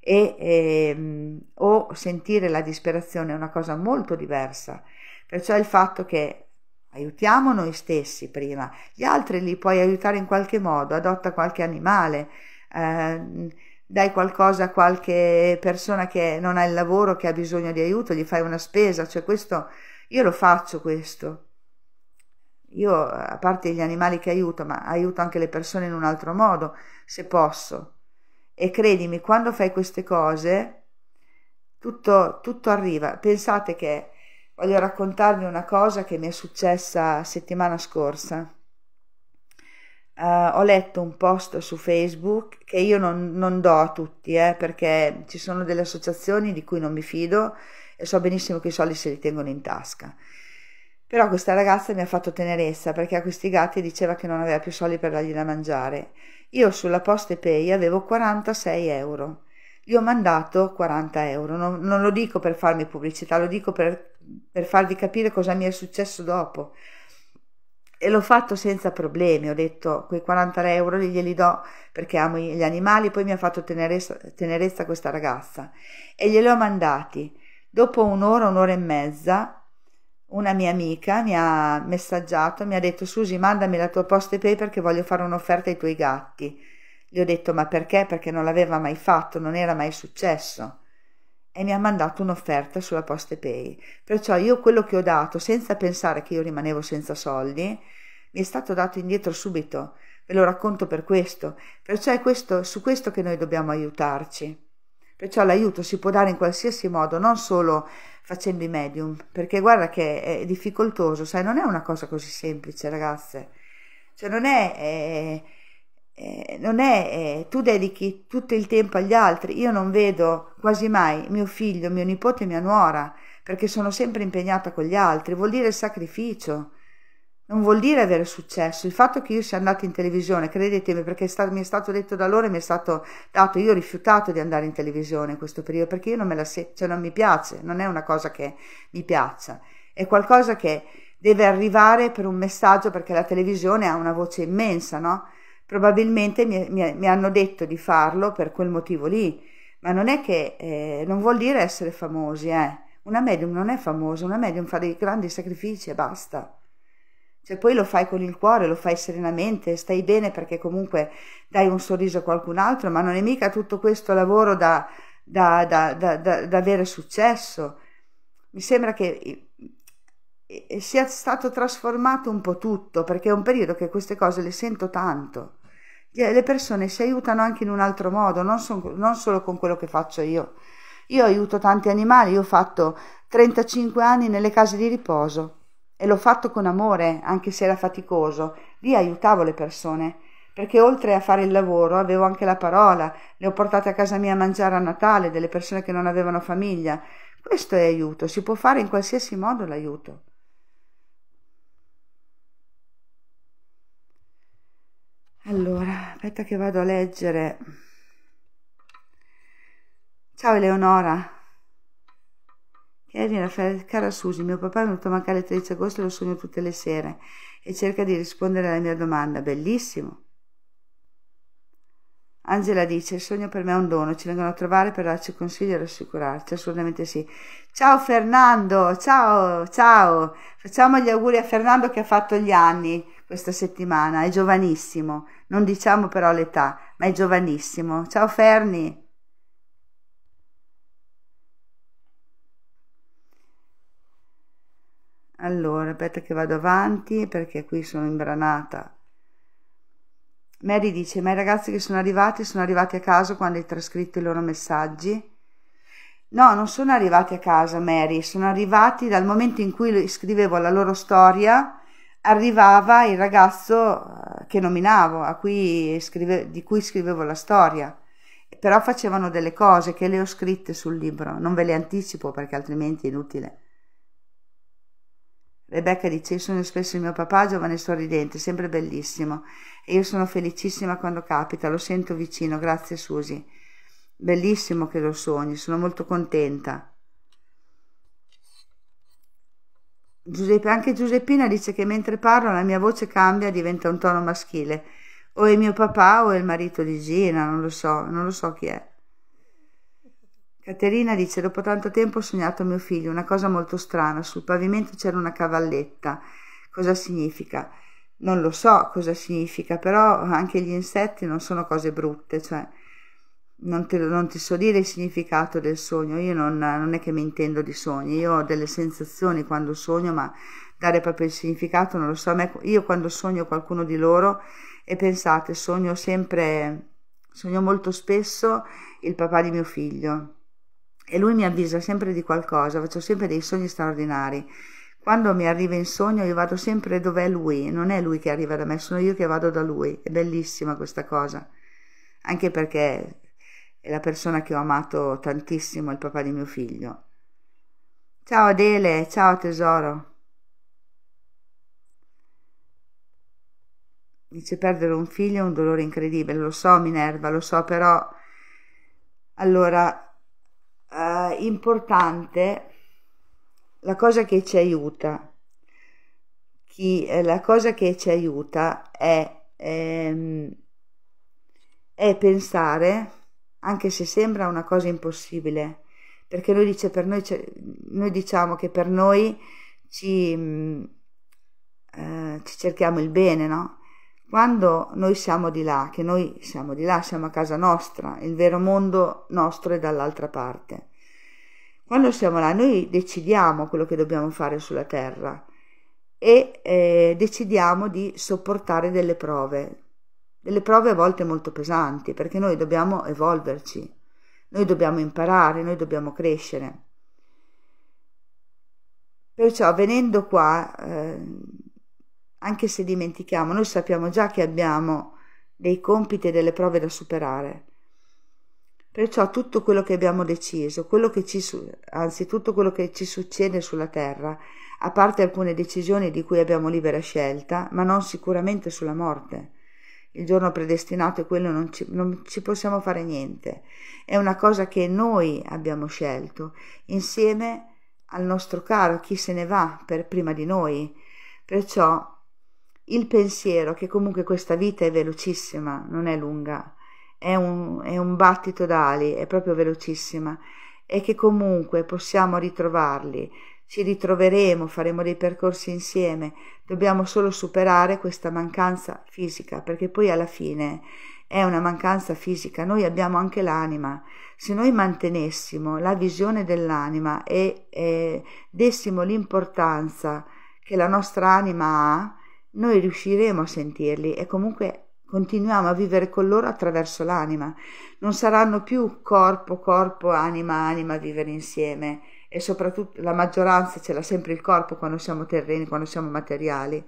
e, e, ehm, o sentire la disperazione è una cosa molto diversa. Perciò il fatto che aiutiamo noi stessi prima, gli altri li puoi aiutare in qualche modo, adotta qualche animale, eh, dai qualcosa a qualche persona che non ha il lavoro, che ha bisogno di aiuto, gli fai una spesa, cioè questo, io lo faccio questo, io, a parte gli animali che aiuto, ma aiuto anche le persone in un altro modo, se posso. E credimi, quando fai queste cose, tutto, tutto arriva. Pensate che voglio raccontarvi una cosa che mi è successa settimana scorsa. Uh, ho letto un post su Facebook che io non, non do a tutti eh, perché ci sono delle associazioni di cui non mi fido e so benissimo che i soldi se li tengono in tasca. Però questa ragazza mi ha fatto tenerezza perché a questi gatti diceva che non aveva più soldi per dargli da mangiare. Io sulla Poste Pay avevo 46 euro. Gli ho mandato 40 euro. Non, non lo dico per farmi pubblicità, lo dico per, per farvi capire cosa mi è successo dopo. E l'ho fatto senza problemi. Ho detto quei 40 euro glieli do perché amo gli animali. Poi mi ha fatto tenerezza, tenerezza questa ragazza e glieli ho mandati. Dopo un'ora, un'ora e mezza una mia amica mi ha messaggiato, mi ha detto Susi mandami la tua post pay perché voglio fare un'offerta ai tuoi gatti. Gli ho detto ma perché? Perché non l'aveva mai fatto, non era mai successo. E mi ha mandato un'offerta sulla post pay. Perciò io quello che ho dato, senza pensare che io rimanevo senza soldi, mi è stato dato indietro subito. Ve lo racconto per questo. Perciò è questo, su questo che noi dobbiamo aiutarci. Perciò l'aiuto si può dare in qualsiasi modo, non solo facendo i medium, perché guarda che è difficoltoso, sai, non è una cosa così semplice, ragazze. Cioè non è... è eh, non è eh, tu dedichi tutto il tempo agli altri, io non vedo quasi mai mio figlio, mio nipote, mia nuora, perché sono sempre impegnata con gli altri, vuol dire sacrificio non vuol dire avere successo. Il fatto che io sia andato in televisione, credetemi, perché è stato, mi è stato detto da loro e mi è stato dato, io ho rifiutato di andare in televisione in questo periodo perché io non me la se, cioè non mi piace, non è una cosa che mi piaccia, è qualcosa che deve arrivare per un messaggio perché la televisione ha una voce immensa, no? Probabilmente mi, mi, mi hanno detto di farlo per quel motivo lì, ma non è che, eh, non vuol dire essere famosi, eh. Una medium non è famosa, una medium fa dei grandi sacrifici e basta. Cioè poi lo fai con il cuore, lo fai serenamente, stai bene perché comunque dai un sorriso a qualcun altro, ma non è mica tutto questo lavoro da, da, da, da avere successo. Mi sembra che eh, eh, sia stato trasformato un po' tutto, perché è un periodo che queste cose le sento tanto. Le persone si aiutano anche in un altro modo, non, son, non solo con quello che faccio io. Io aiuto tanti animali, io ho fatto 35 anni nelle case di riposo e l'ho fatto con amore, anche se era faticoso, lì aiutavo le persone, perché oltre a fare il lavoro avevo anche la parola, le ho portate a casa mia a mangiare a Natale delle persone che non avevano famiglia. Questo è aiuto, si può fare in qualsiasi modo l'aiuto. Allora, aspetta che vado a leggere. Ciao Eleonora, Erin Raffaele, cara Susi, mio papà è venuto a mancare il 13 agosto e lo sogno tutte le sere e cerca di rispondere alla mia domanda. Bellissimo. Angela dice, il sogno per me è un dono, ci vengono a trovare per darci consigli e rassicurarci, assolutamente sì. Ciao Fernando, ciao, ciao. Facciamo gli auguri a Fernando che ha fatto gli anni questa settimana, è giovanissimo, non diciamo però l'età, ma è giovanissimo. Ciao Ferni. allora aspetta che vado avanti perché qui sono imbranata Mary dice ma i ragazzi che sono arrivati sono arrivati a casa quando hai trascritto i loro messaggi no non sono arrivati a casa Mary sono arrivati dal momento in cui scrivevo la loro storia arrivava il ragazzo eh, che nominavo cui scrive, di cui scrivevo la storia però facevano delle cose che le ho scritte sul libro non ve le anticipo perché altrimenti è inutile Rebecca dice: Sono spesso il mio papà, giovane e sorridente, sempre bellissimo. E io sono felicissima quando capita, lo sento vicino, grazie Susi. Bellissimo che lo sogni, sono molto contenta. Giuseppe, anche Giuseppina dice che mentre parlo la mia voce cambia, diventa un tono maschile. O è mio papà o è il marito di Gina, non lo so, non lo so chi è. Caterina dice: Dopo tanto tempo ho sognato mio figlio, una cosa molto strana. Sul pavimento c'era una cavalletta. Cosa significa? Non lo so cosa significa, però anche gli insetti non sono cose brutte, cioè non, te, non ti so dire il significato del sogno. Io non, non è che mi intendo di sogni, io ho delle sensazioni quando sogno, ma dare proprio il significato non lo so. Io quando sogno qualcuno di loro, e pensate, sogno sempre, sogno molto spesso il papà di mio figlio e lui mi avvisa sempre di qualcosa, faccio sempre dei sogni straordinari. Quando mi arriva in sogno io vado sempre dove è lui, non è lui che arriva da me, sono io che vado da lui. È bellissima questa cosa, anche perché è la persona che ho amato tantissimo, il papà di mio figlio. Ciao Adele, ciao tesoro. Dice perdere un figlio è un dolore incredibile, lo so Minerva, lo so, però allora eh, importante la cosa che ci aiuta chi, eh, la cosa che ci aiuta è, ehm, è pensare anche se sembra una cosa impossibile perché noi, dice, per noi, noi diciamo che per noi ci, mm, eh, ci cerchiamo il bene no? Quando noi siamo di là, che noi siamo di là, siamo a casa nostra, il vero mondo nostro è dall'altra parte. Quando siamo là, noi decidiamo quello che dobbiamo fare sulla terra e eh, decidiamo di sopportare delle prove, delle prove a volte molto pesanti, perché noi dobbiamo evolverci, noi dobbiamo imparare, noi dobbiamo crescere. Perciò venendo qua eh, anche se dimentichiamo, noi sappiamo già che abbiamo dei compiti e delle prove da superare. Perciò tutto quello che abbiamo deciso, quello che ci, anzi tutto quello che ci succede sulla terra, a parte alcune decisioni di cui abbiamo libera scelta, ma non sicuramente sulla morte. Il giorno predestinato è quello, non ci, non ci possiamo fare niente. È una cosa che noi abbiamo scelto, insieme al nostro caro, chi se ne va per prima di noi. Perciò il pensiero che comunque questa vita è velocissima, non è lunga, è un, è un battito d'ali, è proprio velocissima, e che comunque possiamo ritrovarli, ci ritroveremo, faremo dei percorsi insieme, dobbiamo solo superare questa mancanza fisica, perché poi alla fine è una mancanza fisica, noi abbiamo anche l'anima. Se noi mantenessimo la visione dell'anima e, e dessimo l'importanza che la nostra anima ha, noi riusciremo a sentirli e comunque continuiamo a vivere con loro attraverso l'anima. Non saranno più corpo, corpo, anima, anima a vivere insieme e soprattutto la maggioranza ce l'ha sempre il corpo quando siamo terreni, quando siamo materiali.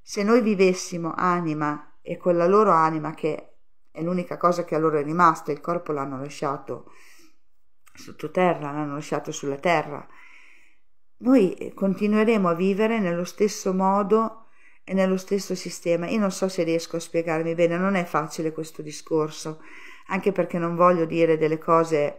Se noi vivessimo anima e con la loro anima, che è l'unica cosa che a loro è rimasta, il corpo l'hanno lasciato sottoterra, l'hanno lasciato sulla terra, noi continueremo a vivere nello stesso modo è nello stesso sistema. Io non so se riesco a spiegarmi bene, non è facile questo discorso, anche perché non voglio dire delle cose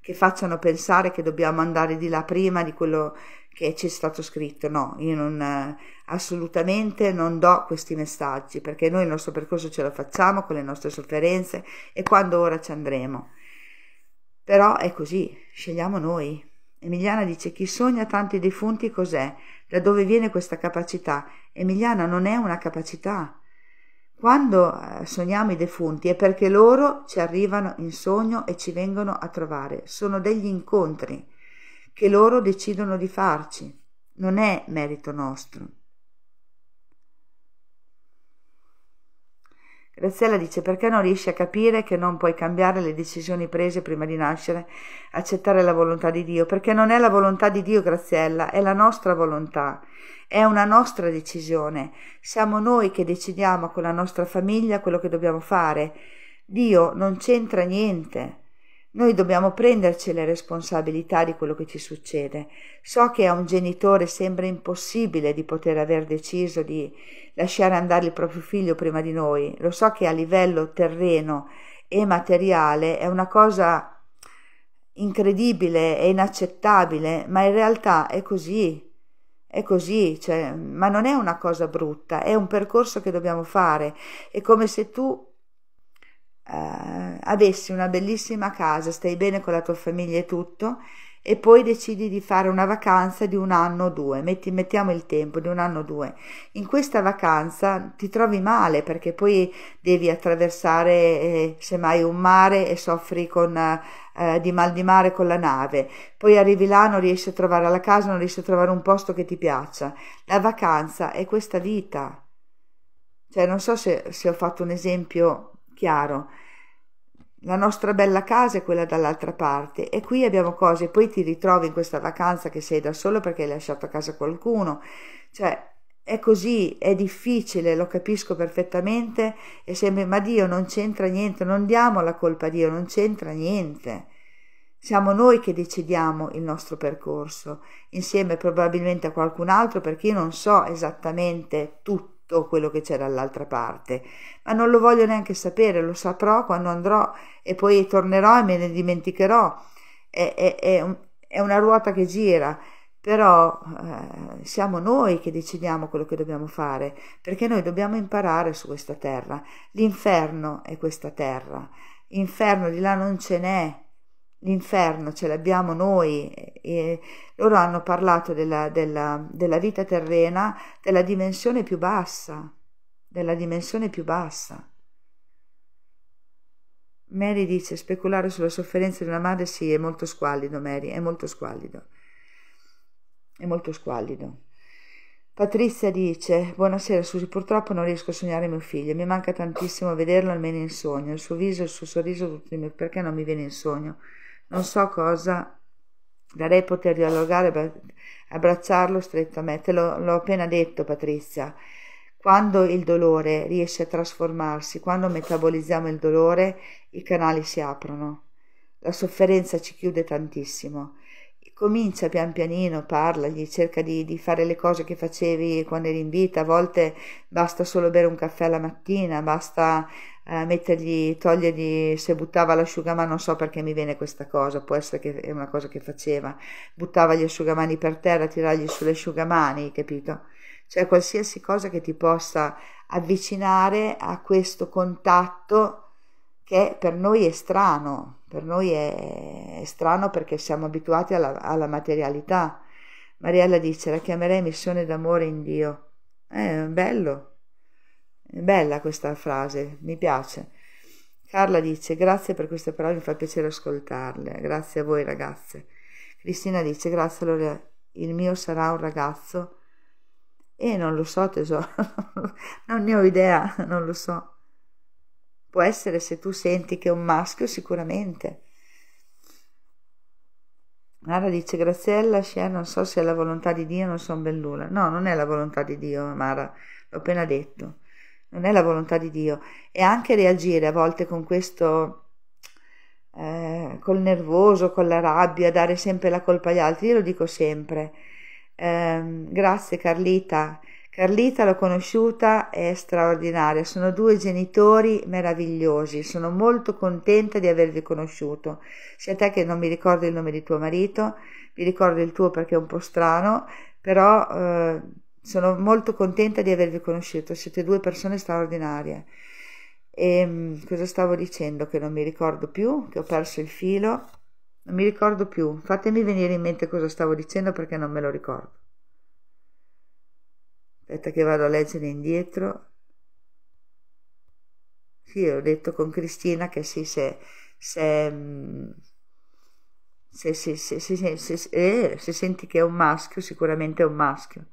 che facciano pensare che dobbiamo andare di là prima di quello che ci è stato scritto. No, io non, assolutamente non do questi messaggi perché noi il nostro percorso ce lo facciamo con le nostre sofferenze e quando ora ci andremo. Però è così, scegliamo noi. Emiliana dice chi sogna tanti defunti cos'è? Da dove viene questa capacità? Emiliana non è una capacità. Quando eh, sogniamo i defunti è perché loro ci arrivano in sogno e ci vengono a trovare. Sono degli incontri che loro decidono di farci. Non è merito nostro. Graziella dice perché non riesci a capire che non puoi cambiare le decisioni prese prima di nascere, accettare la volontà di Dio, perché non è la volontà di Dio, Graziella, è la nostra volontà, è una nostra decisione, siamo noi che decidiamo con la nostra famiglia quello che dobbiamo fare, Dio non c'entra niente. Noi dobbiamo prenderci le responsabilità di quello che ci succede. So che a un genitore sembra impossibile di poter aver deciso di lasciare andare il proprio figlio prima di noi. Lo so che a livello terreno e materiale è una cosa incredibile e inaccettabile, ma in realtà è così. È così, cioè, ma non è una cosa brutta, è un percorso che dobbiamo fare. È come se tu eh, avessi una bellissima casa, stai bene con la tua famiglia e tutto, e poi decidi di fare una vacanza di un anno o due, Metti, mettiamo il tempo di un anno o due. In questa vacanza ti trovi male perché poi devi attraversare eh, semmai un mare e soffri con, eh, di mal di mare con la nave, poi arrivi là, non riesci a trovare la casa, non riesci a trovare un posto che ti piaccia. La vacanza è questa vita. Cioè, non so se, se ho fatto un esempio chiaro. La nostra bella casa è quella dall'altra parte e qui abbiamo cose, poi ti ritrovi in questa vacanza che sei da solo perché hai lasciato a casa qualcuno. Cioè, è così, è difficile, lo capisco perfettamente e sembra, ma Dio non c'entra niente, non diamo la colpa a Dio, non c'entra niente. Siamo noi che decidiamo il nostro percorso, insieme probabilmente a qualcun altro, perché io non so esattamente tutto tutto quello che c'è dall'altra parte, ma non lo voglio neanche sapere, lo saprò quando andrò e poi tornerò e me ne dimenticherò. È, è, è, un, è una ruota che gira, però eh, siamo noi che decidiamo quello che dobbiamo fare, perché noi dobbiamo imparare su questa terra. L'inferno è questa terra, inferno di là non ce n'è, l'inferno ce l'abbiamo noi e loro hanno parlato della, della, della vita terrena, della dimensione più bassa, della dimensione più bassa. Mary dice speculare sulla sofferenza di una madre sì è molto squallido Mary, è molto squallido, è molto squallido. Patrizia dice: Buonasera, Susi. Purtroppo non riesco a sognare mio figlio. Mi manca tantissimo vederlo almeno in sogno. Il suo viso, il suo sorriso, tutto di me. Perché non mi viene in sogno? non so cosa darei lei poter dialogare, abbracciarlo strettamente. Lo, l'ho appena detto, Patrizia. Quando il dolore riesce a trasformarsi, quando metabolizziamo il dolore, i canali si aprono. La sofferenza ci chiude tantissimo. Comincia pian pianino, parlagli, cerca di, di fare le cose che facevi quando eri in vita. A volte basta solo bere un caffè alla mattina, basta eh, mettergli, togliergli se buttava l'asciugamano, non so perché mi viene questa cosa, può essere che è una cosa che faceva, buttava gli asciugamani per terra, tirargli sulle asciugamani, capito? Cioè qualsiasi cosa che ti possa avvicinare a questo contatto che per noi è strano, per noi è, è strano perché siamo abituati alla, alla materialità. Mariella dice, la chiamerei missione d'amore in Dio. eh, bello, è bella questa frase, mi piace. Carla dice grazie per queste parole, mi fa piacere ascoltarle, grazie a voi ragazze. Cristina dice grazie, allora il mio sarà un ragazzo e non lo so tesoro, non ne ho idea, non lo so. Può essere se tu senti che è un maschio sicuramente. Mara dice Graziella, non so se è la volontà di Dio, non so ben nulla. No, non è la volontà di Dio, Mara, l'ho appena detto non è la volontà di Dio e anche reagire a volte con questo eh, col nervoso, con la rabbia, dare sempre la colpa agli altri, io lo dico sempre. Eh, grazie Carlita. Carlita l'ho conosciuta, è straordinaria, sono due genitori meravigliosi, sono molto contenta di avervi conosciuto, sia te che non mi ricordo il nome di tuo marito, mi ricordo il tuo perché è un po' strano, però eh, sono molto contenta di avervi conosciuto, siete due persone straordinarie. E ehm, cosa stavo dicendo che non mi ricordo più, che ho perso il filo? Non mi ricordo più. Fatemi venire in mente cosa stavo dicendo perché non me lo ricordo. Aspetta che vado a leggere indietro. Sì, ho detto con Cristina che sì, se... se mm, se, se, se, eh, se, senti che è un maschio, sicuramente è un maschio.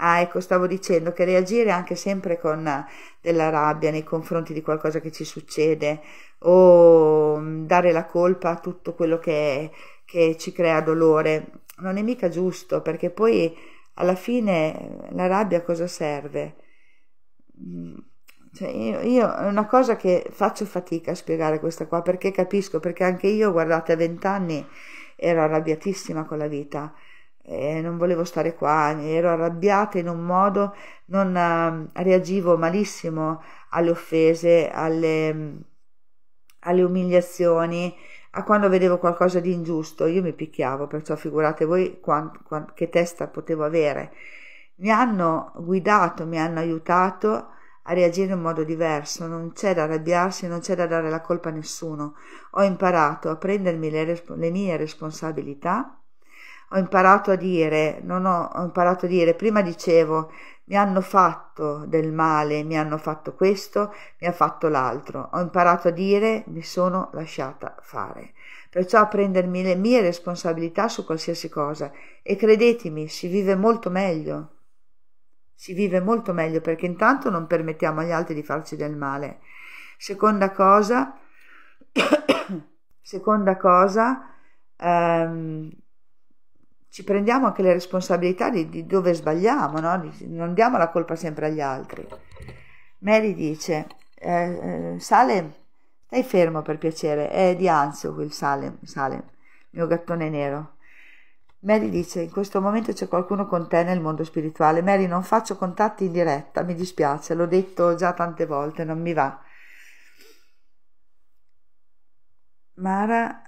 Ah, ecco, stavo dicendo che reagire anche sempre con eh, della rabbia nei confronti di qualcosa che ci succede o mm, dare la colpa a tutto quello che, che ci crea dolore non è mica giusto perché poi alla fine eh, la rabbia cosa serve? Mm, cioè io, io, è una cosa che faccio fatica a spiegare questa qua perché capisco, perché anche io, guardate, a vent'anni ero arrabbiatissima con la vita eh, non volevo stare qua, ero arrabbiata in un modo, non ehm, reagivo malissimo alle offese, alle, ehm, alle umiliazioni, a quando vedevo qualcosa di ingiusto, io mi picchiavo, perciò figurate voi quant, quant, che testa potevo avere. Mi hanno guidato, mi hanno aiutato a reagire in modo diverso, non c'è da arrabbiarsi, non c'è da dare la colpa a nessuno. Ho imparato a prendermi le, le mie responsabilità ho imparato a dire, non ho, ho imparato a dire, prima dicevo mi hanno fatto del male, mi hanno fatto questo, mi ha fatto l'altro. Ho imparato a dire mi sono lasciata fare. Perciò a prendermi le mie responsabilità su qualsiasi cosa e credetemi, si vive molto meglio. Si vive molto meglio perché intanto non permettiamo agli altri di farci del male. Seconda cosa, seconda cosa, ehm, ci prendiamo anche le responsabilità di, di dove sbagliamo, no? non diamo la colpa sempre agli altri. Mary dice, eh, eh, Salem, stai fermo per piacere, è di Anzio quel Salem, Salem, mio gattone nero. Mary dice, in questo momento c'è qualcuno con te nel mondo spirituale. Mary, non faccio contatti in diretta, mi dispiace, l'ho detto già tante volte, non mi va. Mara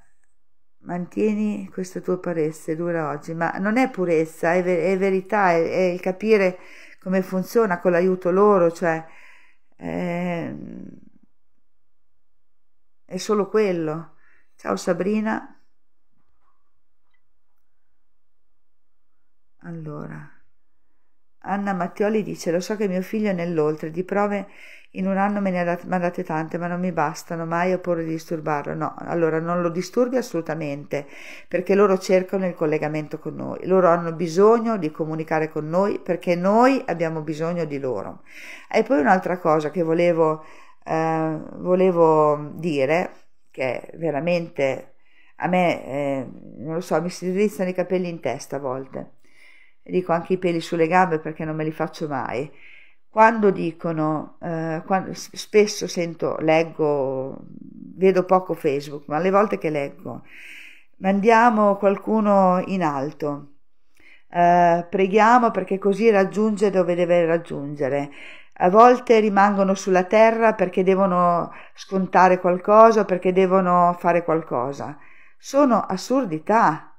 mantieni questo tuo paresse, dura oggi, ma non è purezza, è, ver- è verità, è, è, il capire come funziona con l'aiuto loro, cioè è, ehm, è solo quello. Ciao Sabrina. Allora. Anna Mattioli dice: Lo so che mio figlio è nell'oltre, di prove in un anno me ne ha mandate tante, ma non mi bastano mai, ho paura di disturbarlo. No, allora non lo disturbi assolutamente, perché loro cercano il collegamento con noi, loro hanno bisogno di comunicare con noi, perché noi abbiamo bisogno di loro. E poi un'altra cosa che volevo, eh, volevo dire, che veramente a me, eh, non lo so, mi si drizzano i capelli in testa a volte dico anche i peli sulle gambe perché non me li faccio mai, quando dicono, eh, quando, spesso sento, leggo, vedo poco Facebook, ma le volte che leggo, mandiamo qualcuno in alto, eh, preghiamo perché così raggiunge dove deve raggiungere. A volte rimangono sulla terra perché devono scontare qualcosa, perché devono fare qualcosa. Sono assurdità,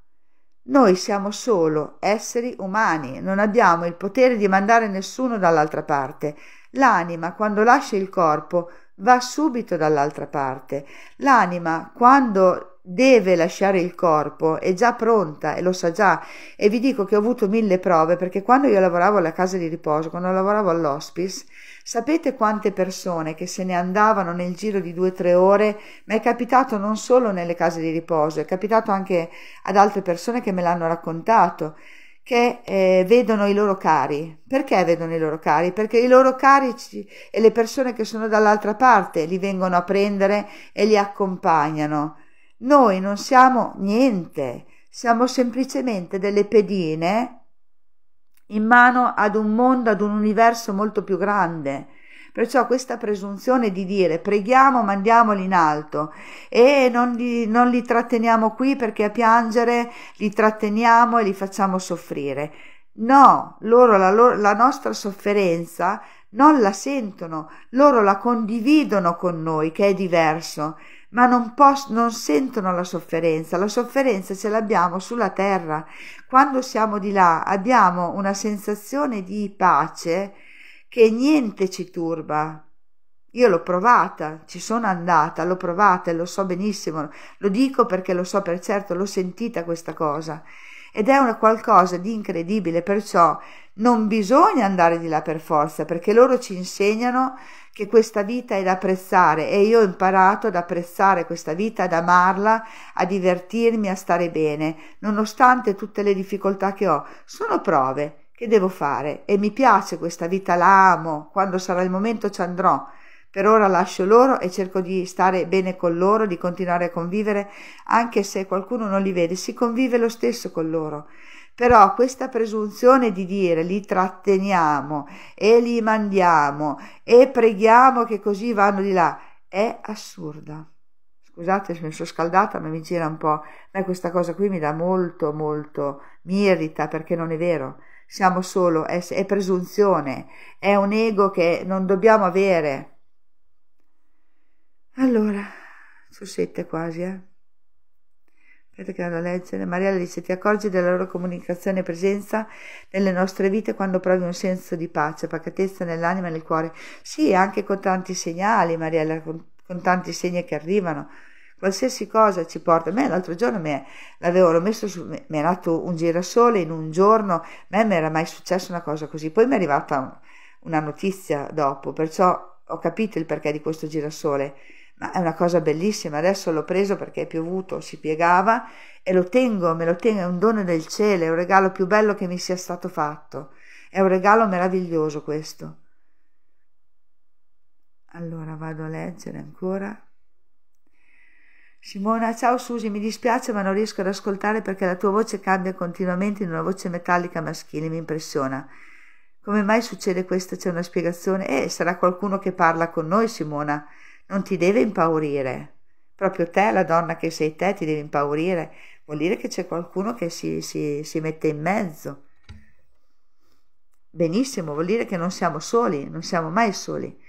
noi siamo solo esseri umani, non abbiamo il potere di mandare nessuno dall'altra parte. L'anima, quando lascia il corpo, va subito dall'altra parte. L'anima, quando deve lasciare il corpo, è già pronta e lo sa già e vi dico che ho avuto mille prove perché quando io lavoravo alla casa di riposo, quando lavoravo all'hospice, sapete quante persone che se ne andavano nel giro di due o tre ore, ma è capitato non solo nelle case di riposo, è capitato anche ad altre persone che me l'hanno raccontato che eh, vedono i loro cari. Perché vedono i loro cari? Perché i loro cari e le persone che sono dall'altra parte li vengono a prendere e li accompagnano. Noi non siamo niente, siamo semplicemente delle pedine in mano ad un mondo, ad un universo molto più grande. Perciò questa presunzione di dire preghiamo, mandiamoli in alto e non li, non li tratteniamo qui perché a piangere li tratteniamo e li facciamo soffrire. No, loro la, loro, la nostra sofferenza non la sentono, loro la condividono con noi, che è diverso ma non, poss- non sentono la sofferenza. La sofferenza ce l'abbiamo sulla terra. Quando siamo di là abbiamo una sensazione di pace che niente ci turba. Io l'ho provata, ci sono andata, l'ho provata e lo so benissimo, lo dico perché lo so per certo, l'ho sentita questa cosa. Ed è una qualcosa di incredibile, perciò non bisogna andare di là per forza perché loro ci insegnano che questa vita è da apprezzare e io ho imparato ad apprezzare questa vita, ad amarla, a divertirmi, a stare bene, nonostante tutte le difficoltà che ho. Sono prove che devo fare e mi piace questa vita, la amo, quando sarà il momento ci andrò. Per ora lascio loro e cerco di stare bene con loro, di continuare a convivere, anche se qualcuno non li vede, si convive lo stesso con loro. Però questa presunzione di dire li tratteniamo e li mandiamo e preghiamo che così vanno di là è assurda. Scusate se mi sono scaldata, ma mi gira un po'. Ma questa cosa qui mi dà molto, molto, mi irrita perché non è vero. Siamo solo, è, è presunzione, è un ego che non dobbiamo avere. Allora, sussette quasi, eh aspetta che vado a leggere. Mariella dice: Ti accorgi della loro comunicazione e presenza nelle nostre vite quando provi un senso di pace, pacatezza nell'anima e nel cuore. Sì, anche con tanti segnali, Mariella, con, con tanti segni che arrivano. Qualsiasi cosa ci porta. A me l'altro giorno me, l'avevo messo su, mi è nato un girasole in un giorno, a me non era mai successa una cosa così. Poi mi è arrivata un, una notizia dopo, perciò ho capito il perché di questo girasole ma è una cosa bellissima, adesso l'ho preso perché è piovuto, si piegava e lo tengo, me lo tengo, è un dono del cielo, è un regalo più bello che mi sia stato fatto, è un regalo meraviglioso questo. Allora vado a leggere ancora. Simona, ciao Susi, mi dispiace ma non riesco ad ascoltare perché la tua voce cambia continuamente in una voce metallica maschile, mi impressiona. Come mai succede questo? C'è una spiegazione? Eh, sarà qualcuno che parla con noi, Simona non ti deve impaurire. Proprio te, la donna che sei te, ti deve impaurire. Vuol dire che c'è qualcuno che si, si, si mette in mezzo. Benissimo, vuol dire che non siamo soli, non siamo mai soli.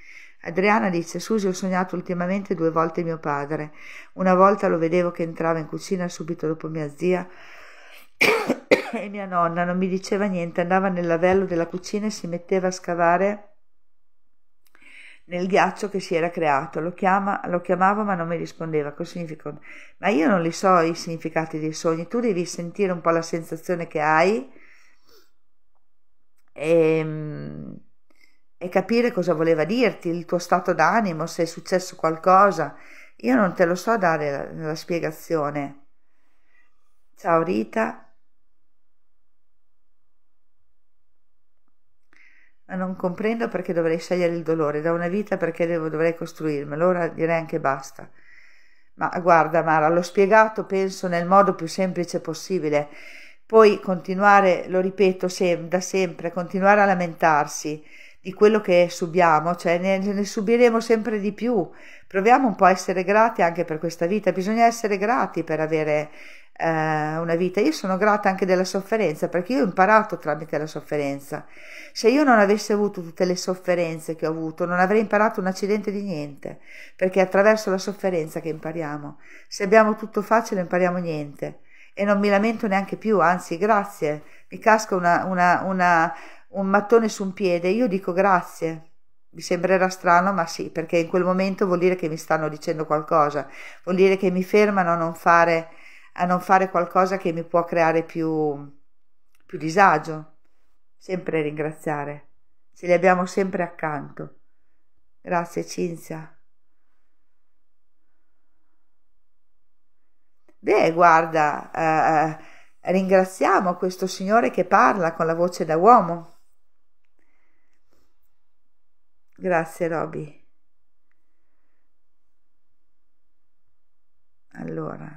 Adriana dice: Susi, ho sognato ultimamente due volte mio padre. Una volta lo vedevo che entrava in cucina subito dopo mia zia e mia nonna, non mi diceva niente, andava nel lavello della cucina e si metteva a scavare nel ghiaccio che si era creato. Lo, chiama, lo chiamavo ma non mi rispondeva. Cosa significa? Ma io non li so i significati dei sogni, tu devi sentire un po' la sensazione che hai e, ehm, e capire cosa voleva dirti, il tuo stato d'animo, se è successo qualcosa. Io non te lo so dare la, la spiegazione. Ciao Rita. non comprendo perché dovrei scegliere il dolore, da una vita perché devo, dovrei costruirmelo, ora direi anche basta. Ma guarda Mara, l'ho spiegato, penso, nel modo più semplice possibile. Poi continuare, lo ripeto sem- da sempre, continuare a lamentarsi di quello che subiamo, cioè ne, ne subiremo sempre di più, Proviamo un po' a essere grati anche per questa vita, bisogna essere grati per avere eh, una vita. Io sono grata anche della sofferenza perché io ho imparato tramite la sofferenza. Se io non avessi avuto tutte le sofferenze che ho avuto, non avrei imparato un accidente di niente, perché è attraverso la sofferenza che impariamo. Se abbiamo tutto facile impariamo niente e non mi lamento neanche più, anzi grazie, mi casca una, una, una, un mattone su un piede, io dico grazie vi sembrerà strano, ma sì, perché in quel momento vuol dire che mi stanno dicendo qualcosa, vuol dire che mi fermano a non fare, a non fare qualcosa che mi può creare più, più disagio. Sempre ringraziare, se li abbiamo sempre accanto. Grazie Cinzia. Beh, guarda, eh, eh, ringraziamo questo signore che parla con la voce da uomo Grazie Roby. Allora,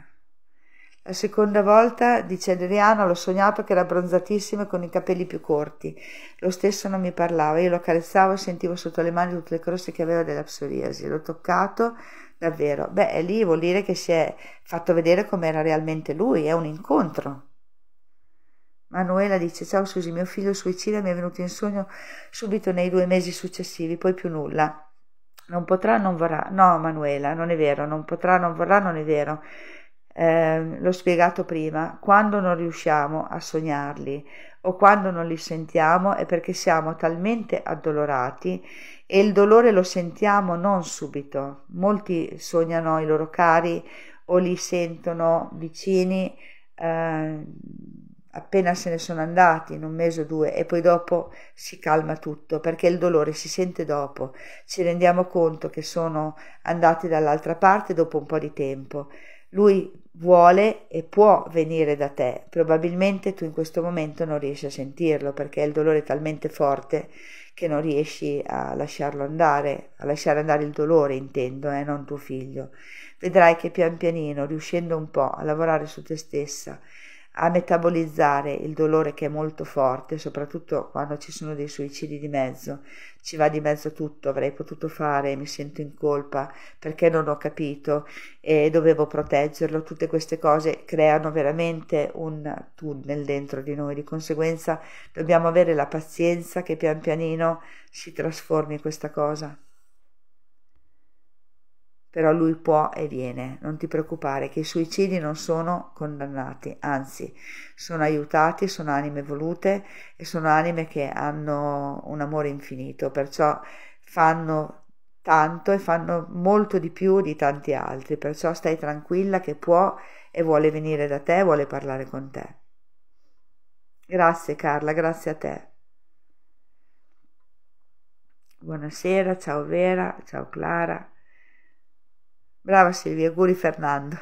la seconda volta, dice Adriana, l'ho sognato che era bronzatissimo e con i capelli più corti. Lo stesso non mi parlava, io lo accarezzavo e sentivo sotto le mani tutte le croste che aveva della psoriasi. L'ho toccato davvero. Beh, lì vuol dire che si è fatto vedere com'era realmente lui, è un incontro. Manuela dice: Ciao Susi, mio figlio suicida mi è venuto in sogno subito nei due mesi successivi, poi più nulla. Non potrà, non vorrà. No, Manuela, non è vero. Non potrà, non vorrà, non è vero. Eh, l'ho spiegato prima. Quando non riusciamo a sognarli o quando non li sentiamo è perché siamo talmente addolorati e il dolore lo sentiamo non subito. Molti sognano i loro cari o li sentono vicini. Eh, appena se ne sono andati in un mese o due e poi dopo si calma tutto perché il dolore si sente dopo, ci rendiamo conto che sono andati dall'altra parte dopo un po' di tempo. Lui vuole e può venire da te, probabilmente tu in questo momento non riesci a sentirlo perché il dolore è talmente forte che non riesci a lasciarlo andare, a lasciare andare il dolore intendo, eh, non tuo figlio. Vedrai che pian pianino, riuscendo un po' a lavorare su te stessa, a metabolizzare il dolore che è molto forte, soprattutto quando ci sono dei suicidi di mezzo, ci va di mezzo tutto, avrei potuto fare, mi sento in colpa perché non ho capito e dovevo proteggerlo, tutte queste cose creano veramente un tunnel dentro di noi, di conseguenza dobbiamo avere la pazienza che pian pianino si trasformi questa cosa però lui può e viene, non ti preoccupare che i suicidi non sono condannati, anzi sono aiutati, sono anime volute e sono anime che hanno un amore infinito, perciò fanno tanto e fanno molto di più di tanti altri, perciò stai tranquilla che può e vuole venire da te, vuole parlare con te. Grazie Carla, grazie a te. Buonasera, ciao Vera, ciao Clara. Brava Silvia, auguri Fernando.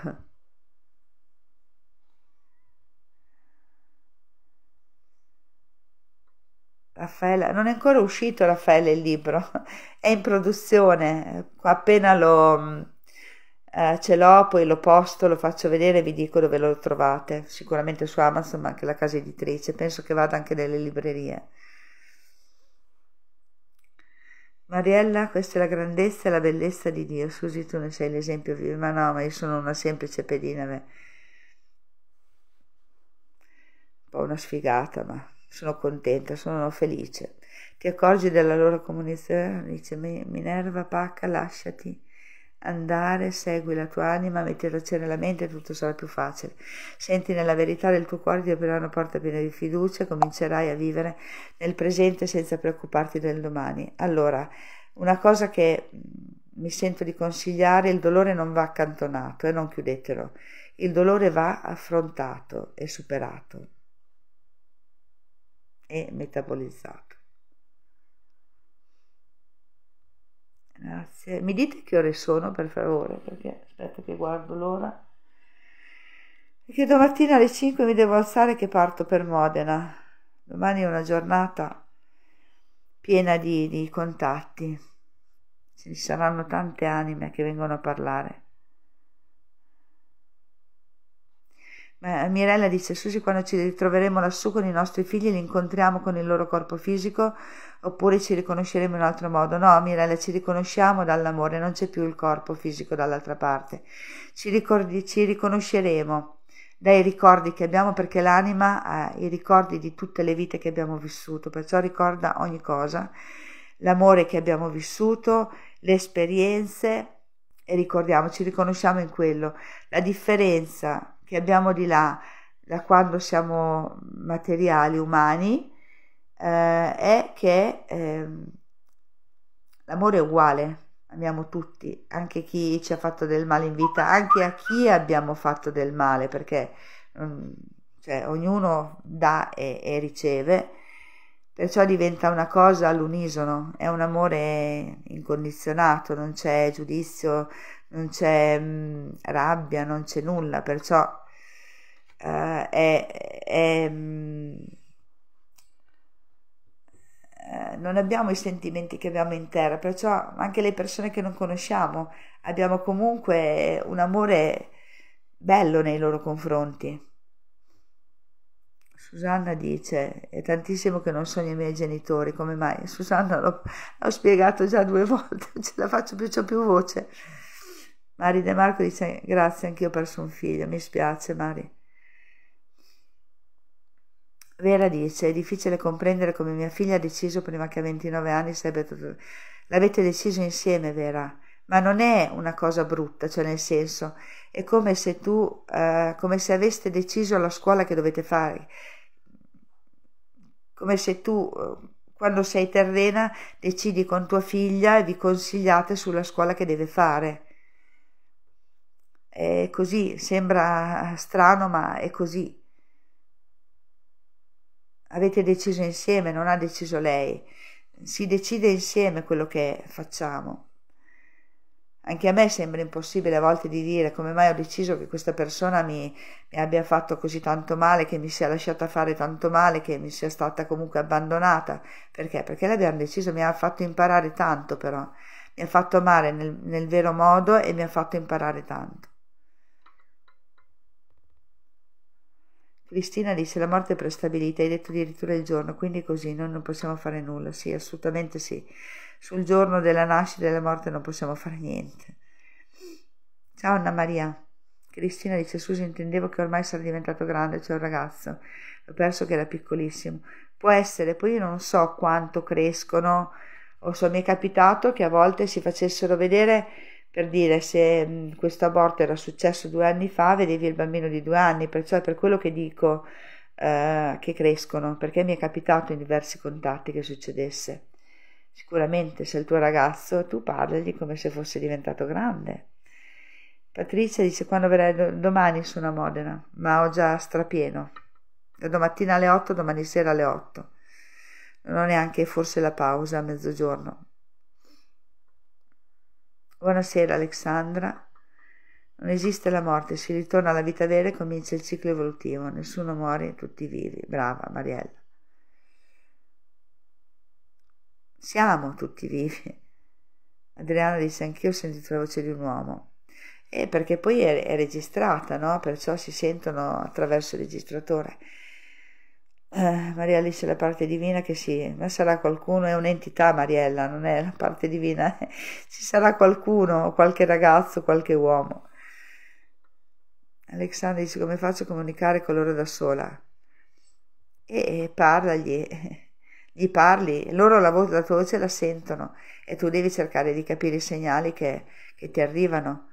Raffaella, non è ancora uscito Raffaele il libro, è in produzione, appena lo, eh, ce l'ho poi lo posto, lo faccio vedere e vi dico dove lo trovate, sicuramente su Amazon ma anche la casa editrice, penso che vada anche nelle librerie. Mariella, questa è la grandezza e la bellezza di Dio. Scusi, tu ne sei l'esempio vivo, ma no, ma io sono una semplice pedina, un po' una sfigata, ma sono contenta, sono felice. Ti accorgi della loro comunicazione? Dice Minerva, pacca, lasciati andare, segui la tua anima, metti l'azione nella mente e tutto sarà più facile. Senti nella verità del tuo cuore ti aprire una porta piena di fiducia e comincerai a vivere nel presente senza preoccuparti del domani. Allora, una cosa che mm, mi sento di consigliare, il dolore non va accantonato e eh, non chiudetelo. Il dolore va affrontato e superato e metabolizzato. Grazie. Mi dite che ore sono per favore, perché aspetta che guardo l'ora. Perché domattina alle 5 mi devo alzare che parto per Modena. Domani è una giornata piena di, di contatti. Ci saranno tante anime che vengono a parlare. Eh, Mirella dice: Susi, quando ci ritroveremo lassù con i nostri figli, li incontriamo con il loro corpo fisico oppure ci riconosceremo in un altro modo? No, Mirella, ci riconosciamo dall'amore, non c'è più il corpo fisico dall'altra parte. Ci, ricordi, ci riconosceremo dai ricordi che abbiamo perché l'anima ha i ricordi di tutte le vite che abbiamo vissuto, perciò ricorda ogni cosa, l'amore che abbiamo vissuto, le esperienze e ricordiamo, ci riconosciamo in quello. La differenza che abbiamo di là da quando siamo materiali umani eh, è che eh, l'amore è uguale, amiamo tutti, anche chi ci ha fatto del male in vita, anche a chi abbiamo fatto del male, perché mm, cioè, ognuno dà e, e riceve, perciò diventa una cosa all'unisono, è un amore incondizionato, non c'è giudizio, non c'è mh, mm, rabbia, non c'è nulla, perciò uh, è, è, mh, mm, eh, non abbiamo i sentimenti che abbiamo in terra, perciò anche le persone che non conosciamo abbiamo comunque un amore bello nei loro confronti. Susanna dice, è tantissimo che non sono i miei genitori, come mai? Susanna l'ho, l'ho spiegato già due volte, non ce la faccio più, ho più voce. Mari De Marco dice grazie, anch'io ho perso un figlio, mi spiace Mari. Vera dice, è difficile comprendere come mia figlia ha deciso prima che a 29 anni sarebbe... L'avete deciso insieme, Vera, ma non è una cosa brutta, cioè nel senso, è come se tu, eh, come se aveste deciso la scuola che dovete fare, come se tu eh, quando sei terrena decidi con tua figlia e vi consigliate sulla scuola che deve fare. È così, sembra strano, ma è così. Avete deciso insieme, non ha deciso lei. Si decide insieme quello che facciamo. Anche a me sembra impossibile a volte di dire come mai ho deciso che questa persona mi, mi, abbia fatto così tanto male, che mi sia lasciata fare tanto male, che mi sia stata comunque abbandonata. Perché? Perché l'abbiamo deciso, mi ha fatto imparare tanto però, mi ha fatto amare nel, nel vero modo e mi ha fatto imparare tanto. Cristina dice la morte è prestabilita, hai detto addirittura il giorno, quindi così noi non possiamo fare nulla. Sì, assolutamente sì. Sul giorno della nascita e della morte non possiamo fare niente. Ciao Anna Maria. Cristina dice Susi intendevo che ormai sarà diventato grande, c'è cioè un ragazzo. L'ho perso che era piccolissimo. Può essere, poi io non so quanto crescono o so, mi è capitato che a volte si facessero vedere per dire se mh, questo aborto era successo due anni fa, vedevi il bambino di due anni, perciò è per quello che dico eh, che crescono, perché mi è capitato in diversi contatti che succedesse. Sicuramente se il tuo ragazzo tu parli come se fosse diventato grande. Patrizia dice quando verrai do- domani sono a Modena, ma ho già strapieno. Da domattina alle 8, domani sera alle 8. Non ho neanche forse la pausa a mezzogiorno, Buonasera Alexandra. Non esiste la morte, si ritorna alla vita vera e comincia il ciclo evolutivo. Nessuno muore, tutti vivi. Brava Mariella. Siamo tutti vivi. Adriana disse anch'io ho sentito la voce di un uomo. E eh, perché poi è, è registrata, no? Perciò si sentono attraverso il registratore. Eh, Maria Alice è la parte divina che sì, ma sarà qualcuno, è un'entità Mariella, non è la parte divina, ci sarà qualcuno, qualche ragazzo, qualche uomo. Alexandra dice come faccio a comunicare con loro da sola? E, e parlagli, gli parli, loro la, voce, la tua voce la sentono e tu devi cercare di capire i segnali che, che ti arrivano.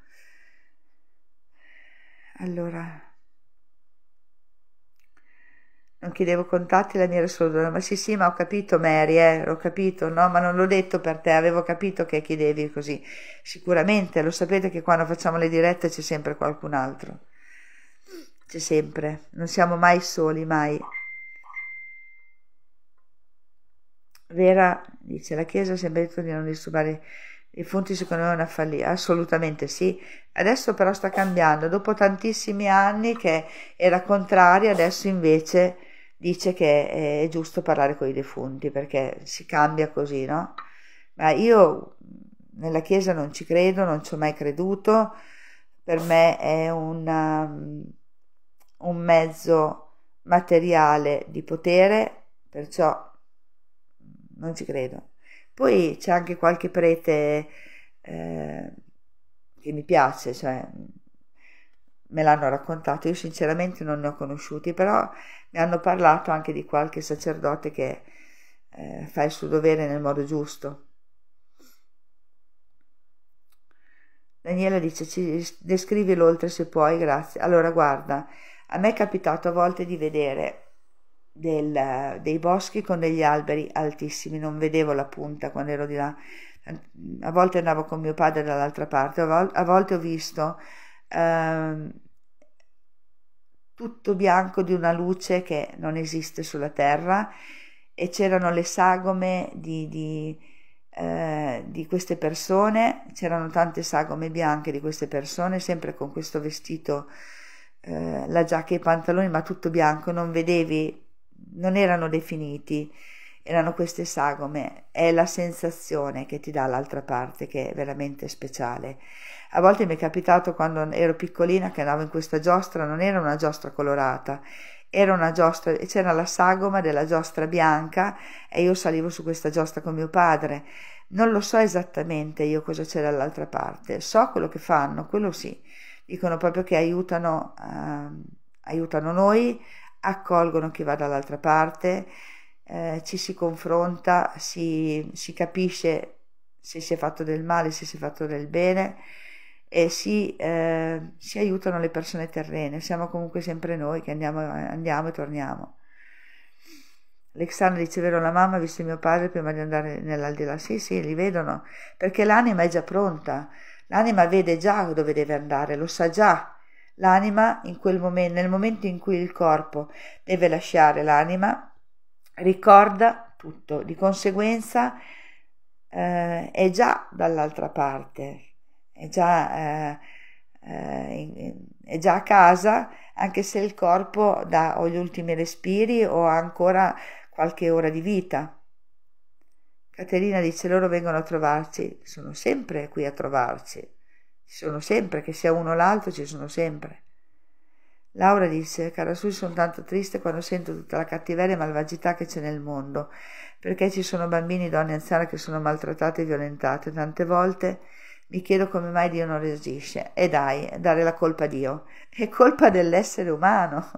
Allora, non chiedevo contatti la mia risoluzione, ma sì sì ma ho capito Mary, eh, l'ho capito, no ma non l'ho detto per te, avevo capito che chiedevi così, sicuramente lo sapete che quando facciamo le dirette c'è sempre qualcun altro, c'è sempre, non siamo mai soli, mai. Vera dice la Chiesa si è detto di non disturbare i fonti secondo me è una follia, assolutamente sì. Adesso però sta cambiando, dopo tantissimi anni che era contraria, adesso invece dice che è giusto parlare con i defunti perché si cambia così, no? Ma io nella Chiesa non ci credo, non ci ho mai creduto, per me è una, um, un mezzo materiale di potere, perciò non ci credo. Poi c'è anche qualche prete eh, che mi piace, cioè me l'hanno raccontato, io sinceramente non ne ho conosciuti, però mi hanno parlato anche di qualche sacerdote che eh, fa il suo dovere nel modo giusto. Daniela dice, ci, descrivi l'oltre se puoi, grazie. Allora guarda, a me è capitato a volte di vedere del, dei boschi con degli alberi altissimi, non vedevo la punta quando ero di là, a volte andavo con mio padre dall'altra parte, a volte ho visto Ehm, tutto bianco di una luce che non esiste sulla terra e c'erano le sagome di, di, eh, di queste persone, c'erano tante sagome bianche di queste persone, sempre con questo vestito, eh, la giacca e i pantaloni, ma tutto bianco, non vedevi, non erano definiti erano queste sagome, è la sensazione che ti dà l'altra parte che è veramente speciale. A volte mi è capitato quando ero piccolina che andavo in questa giostra, non era una giostra colorata, era una giostra, c'era la sagoma della giostra bianca e io salivo su questa giostra con mio padre. Non lo so esattamente io cosa c'è dall'altra parte, so quello che fanno, quello sì. Dicono proprio che aiutano, eh, aiutano noi, accolgono chi va dall'altra parte, eh, ci si confronta, si, si capisce se si è fatto del male, se si è fatto del bene e si, eh, si, aiutano le persone terrene, siamo comunque sempre noi che andiamo, andiamo e torniamo. L'Exana dice, vero, la mamma ha visto mio padre prima di andare nell'aldilà. Sì, sì, li vedono, perché l'anima è già pronta, l'anima vede già dove deve andare, lo sa già. L'anima, in quel momento, nel momento in cui il corpo deve lasciare l'anima, ricorda tutto, di conseguenza eh, è già dall'altra parte, è già, eh, eh è già a casa, anche se il corpo dà o gli ultimi respiri o ha ancora qualche ora di vita. Caterina dice loro vengono a trovarci, sono sempre qui a trovarci, ci sono sempre, che sia uno o l'altro ci sono sempre. Laura dice, cara Sui, sono tanto triste quando sento tutta la cattiveria e malvagità che c'è nel mondo, perché ci sono bambini, donne e anziane che sono maltrattate e violentate, tante volte mi chiedo come mai Dio non reagisce. E dai, dare la colpa a Dio. È colpa dell'essere umano.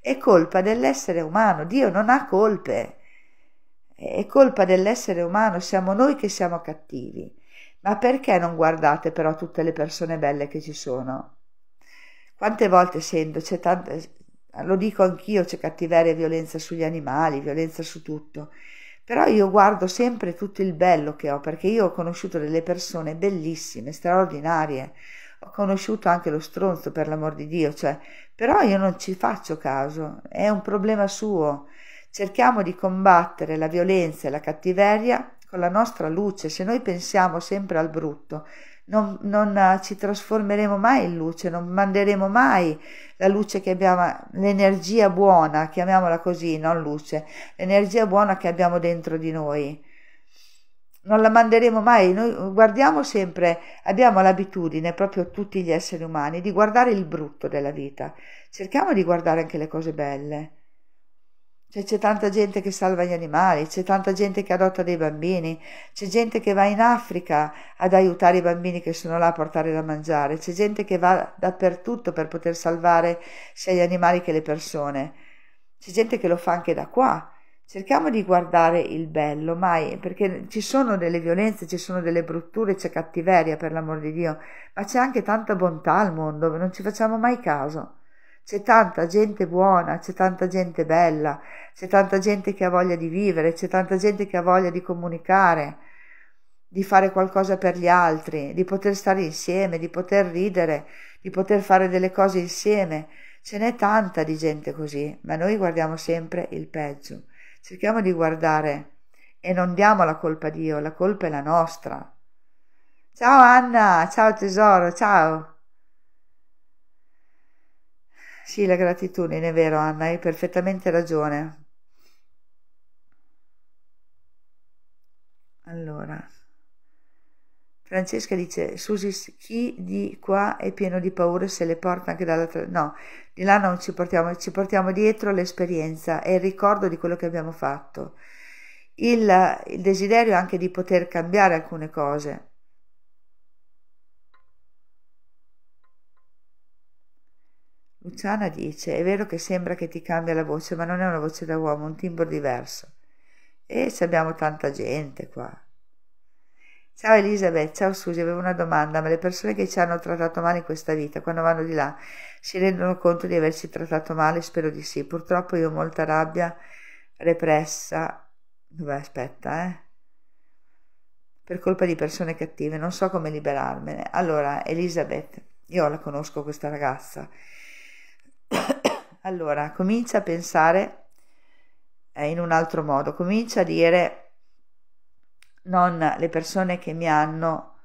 È colpa dell'essere umano. Dio non ha colpe. È colpa dell'essere umano. Siamo noi che siamo cattivi. Ma perché non guardate però tutte le persone belle che ci sono? Quante volte sento, c'è tante, lo dico anch'io, c'è cattiveria e violenza sugli animali, violenza su tutto. Però io guardo sempre tutto il bello che ho, perché io ho conosciuto delle persone bellissime, straordinarie, ho conosciuto anche lo stronzo, per l'amor di Dio, cioè, però io non ci faccio caso, è un problema suo. Cerchiamo di combattere la violenza e la cattiveria con la nostra luce, se noi pensiamo sempre al brutto, non, non eh, ci trasformeremo mai in luce, non manderemo mai la luce che abbiamo, l'energia buona, chiamiamola così, non luce, l'energia buona che abbiamo dentro di noi non la manderemo mai, noi guardiamo sempre, abbiamo l'abitudine, proprio tutti gli esseri umani, di guardare il brutto della vita, cerchiamo di guardare anche le cose belle. Cioè, c'è tanta gente che salva gli animali, c'è tanta gente che adotta dei bambini, c'è gente che va in Africa ad aiutare i bambini che sono là a portare da mangiare, c'è gente che va dappertutto per poter salvare sia gli animali che le persone, c'è gente che lo fa anche da qua. Cerchiamo di guardare il bello, mai, perché ci sono delle violenze, ci sono delle brutture, c'è cattiveria per l'amor di Dio, ma c'è anche tanta bontà al mondo, non ci facciamo mai caso. C'è tanta gente buona, c'è tanta gente bella, c'è tanta gente che ha voglia di vivere, c'è tanta gente che ha voglia di comunicare, di fare qualcosa per gli altri, di poter stare insieme, di poter ridere, di poter fare delle cose insieme. Ce n'è tanta di gente così, ma noi guardiamo sempre il peggio. Cerchiamo di guardare e non diamo la colpa a Dio, la colpa è la nostra. Ciao Anna, ciao tesoro, ciao. Sì, la gratitudine, è vero Anna, hai perfettamente ragione. Allora, Francesca dice, Susi, chi di qua è pieno di paure se le porta anche dall'altra... No, di là non ci portiamo, ci portiamo dietro l'esperienza e il ricordo di quello che abbiamo fatto. Il, il desiderio anche di poter cambiare alcune cose Luciana dice, è vero che sembra che ti cambia la voce, ma non è una voce da uomo, è un timbro diverso. E abbiamo tanta gente qua. Ciao Elisabeth, ciao Susi, avevo una domanda, ma le persone che ci hanno trattato male in questa vita, quando vanno di là, si rendono conto di averci trattato male? Spero di sì. Purtroppo io ho molta rabbia repressa. Dov'è? Aspetta, eh per colpa di persone cattive, non so come liberarmene. Allora, Elisabeth, io la conosco questa ragazza allora, comincia a pensare in un altro modo, comincia a dire non le persone che mi hanno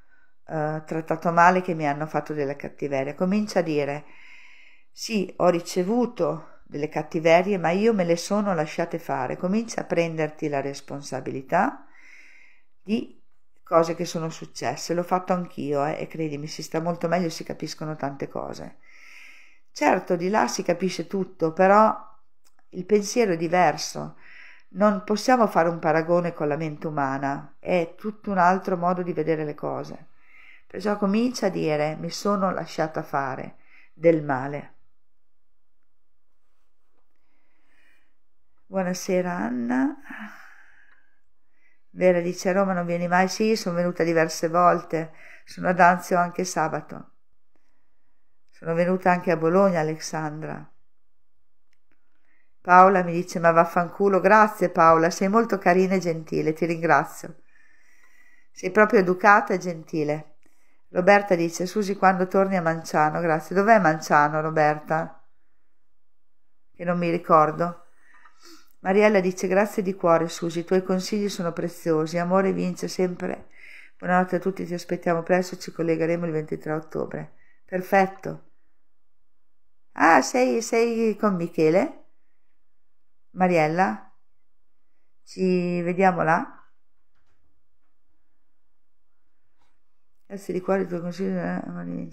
eh, trattato male, che mi hanno fatto delle cattiverie, comincia a dire sì, ho ricevuto delle cattiverie, ma io me le sono lasciate fare, comincia a prenderti la responsabilità di cose che sono successe, l'ho fatto anch'io eh, e credimi, si sta molto meglio, si capiscono tante cose. Certo, di là si capisce tutto, però il pensiero è diverso. Non possiamo fare un paragone con la mente umana, è tutto un altro modo di vedere le cose. Perciò comincia a dire mi sono lasciata fare del male. Buonasera Anna. Vera dice a Roma non vieni mai? Sì, sono venuta diverse volte, sono a Danzio anche sabato. Sono venuta anche a Bologna, Alexandra. Paola mi dice, ma vaffanculo, grazie Paola, sei molto carina e gentile, ti ringrazio. Sei proprio educata e gentile. Roberta dice, Susi, quando torni a Manciano, grazie. Dov'è Manciano, Roberta? Che non mi ricordo. Mariella dice, grazie di cuore, Susi, i tuoi consigli sono preziosi, amore vince sempre. Buonanotte a tutti, ti aspettiamo presto, ci collegheremo il 23 ottobre. Perfetto. Ah, sei, sei con Michele? Mariella? Ci vediamo là? Grazie di cuore il tuo consiglio, eh, Maria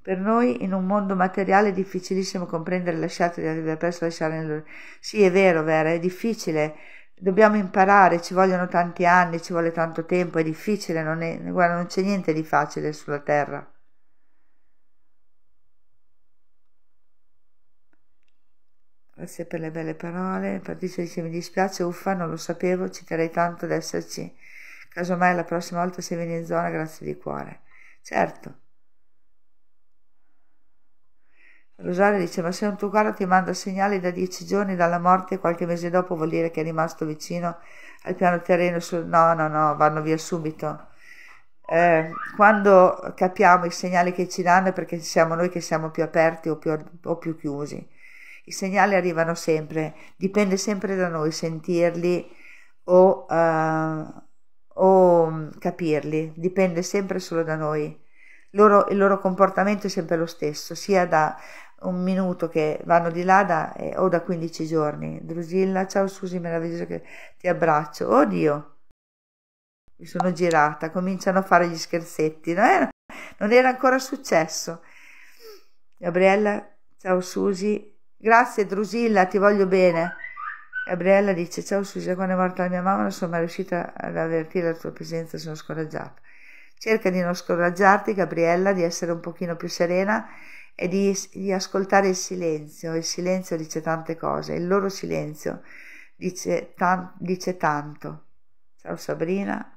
Per noi, in un mondo materiale, è difficilissimo comprendere lasciate di arrivare presto lasciare nel... Sì, è vero, Vera, è difficile. Dobbiamo imparare, ci vogliono tanti anni, ci vuole tanto tempo, è difficile, non è... guarda, non c'è niente di facile sulla Terra. Grazie per le belle parole. Patrizia dice mi dispiace, uffa, non lo sapevo, ci terrei tanto ad esserci. Casomai la prossima volta se vieni in zona, grazie di cuore. Certo. Rosario dice ma se un tuo caro ti manda segnali da dieci giorni dalla morte e qualche mese dopo vuol dire che è rimasto vicino al piano terreno. Sul... No, no, no, vanno via subito. Eh, quando capiamo i segnali che ci danno è perché siamo noi che siamo più aperti o più, o più chiusi i segnali arrivano sempre, dipende sempre da noi sentirli o, uh, o mm, capirli, dipende sempre solo da noi. Loro, il loro comportamento è sempre lo stesso, sia da un minuto che vanno di là da, eh, o da 15 giorni. Drusilla, ciao Susi, meraviglioso che ti abbraccio. Oddio, mi sono girata, cominciano a fare gli scherzetti. Non era, non era ancora successo. Gabriella, ciao Susi, Grazie Drusilla, ti voglio bene. Gabriella dice, ciao Susia, quando è morta la mia mamma non sono mai riuscita ad avvertire la tua presenza, sono scoraggiata. Cerca di non scoraggiarti, Gabriella, di essere un pochino più serena e di, di, ascoltare il silenzio. Il silenzio dice tante cose, il loro silenzio dice, tan- dice tanto. Ciao Sabrina.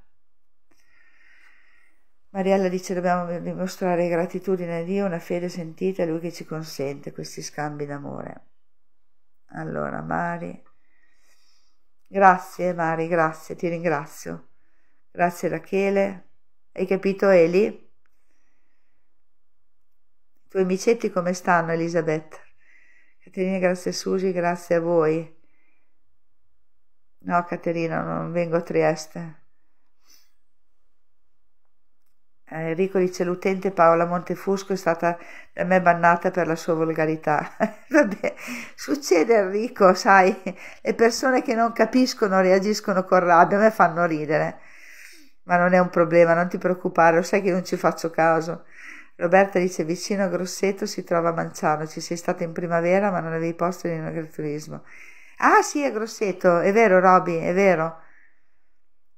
Mariella dice dobbiamo dimostrare gratitudine a Dio, una fede sentita, è Lui che ci consente questi scambi d'amore. Allora, Mari, grazie Mari, grazie, ti ringrazio. Grazie Rachele. Hai capito Eli? I tuoi amicetti come stanno Elisabetta? Caterina, grazie Susi, grazie a voi. No, Caterina, non vengo a Trieste. Eh, Enrico dice l'utente Paola Montefusco è stata da me bannata per la sua volgarità. Vabbè, succede Enrico, sai, le persone che non capiscono reagiscono con rabbia, a me fanno ridere. Ma non è un problema, non ti preoccupare, lo sai che non ci faccio caso. Roberta dice vicino a Grosseto si trova a Manciano, ci sei stata in primavera ma non avevi posto in agriturismo. Ah sì, a Grosseto, è vero Roby, è vero.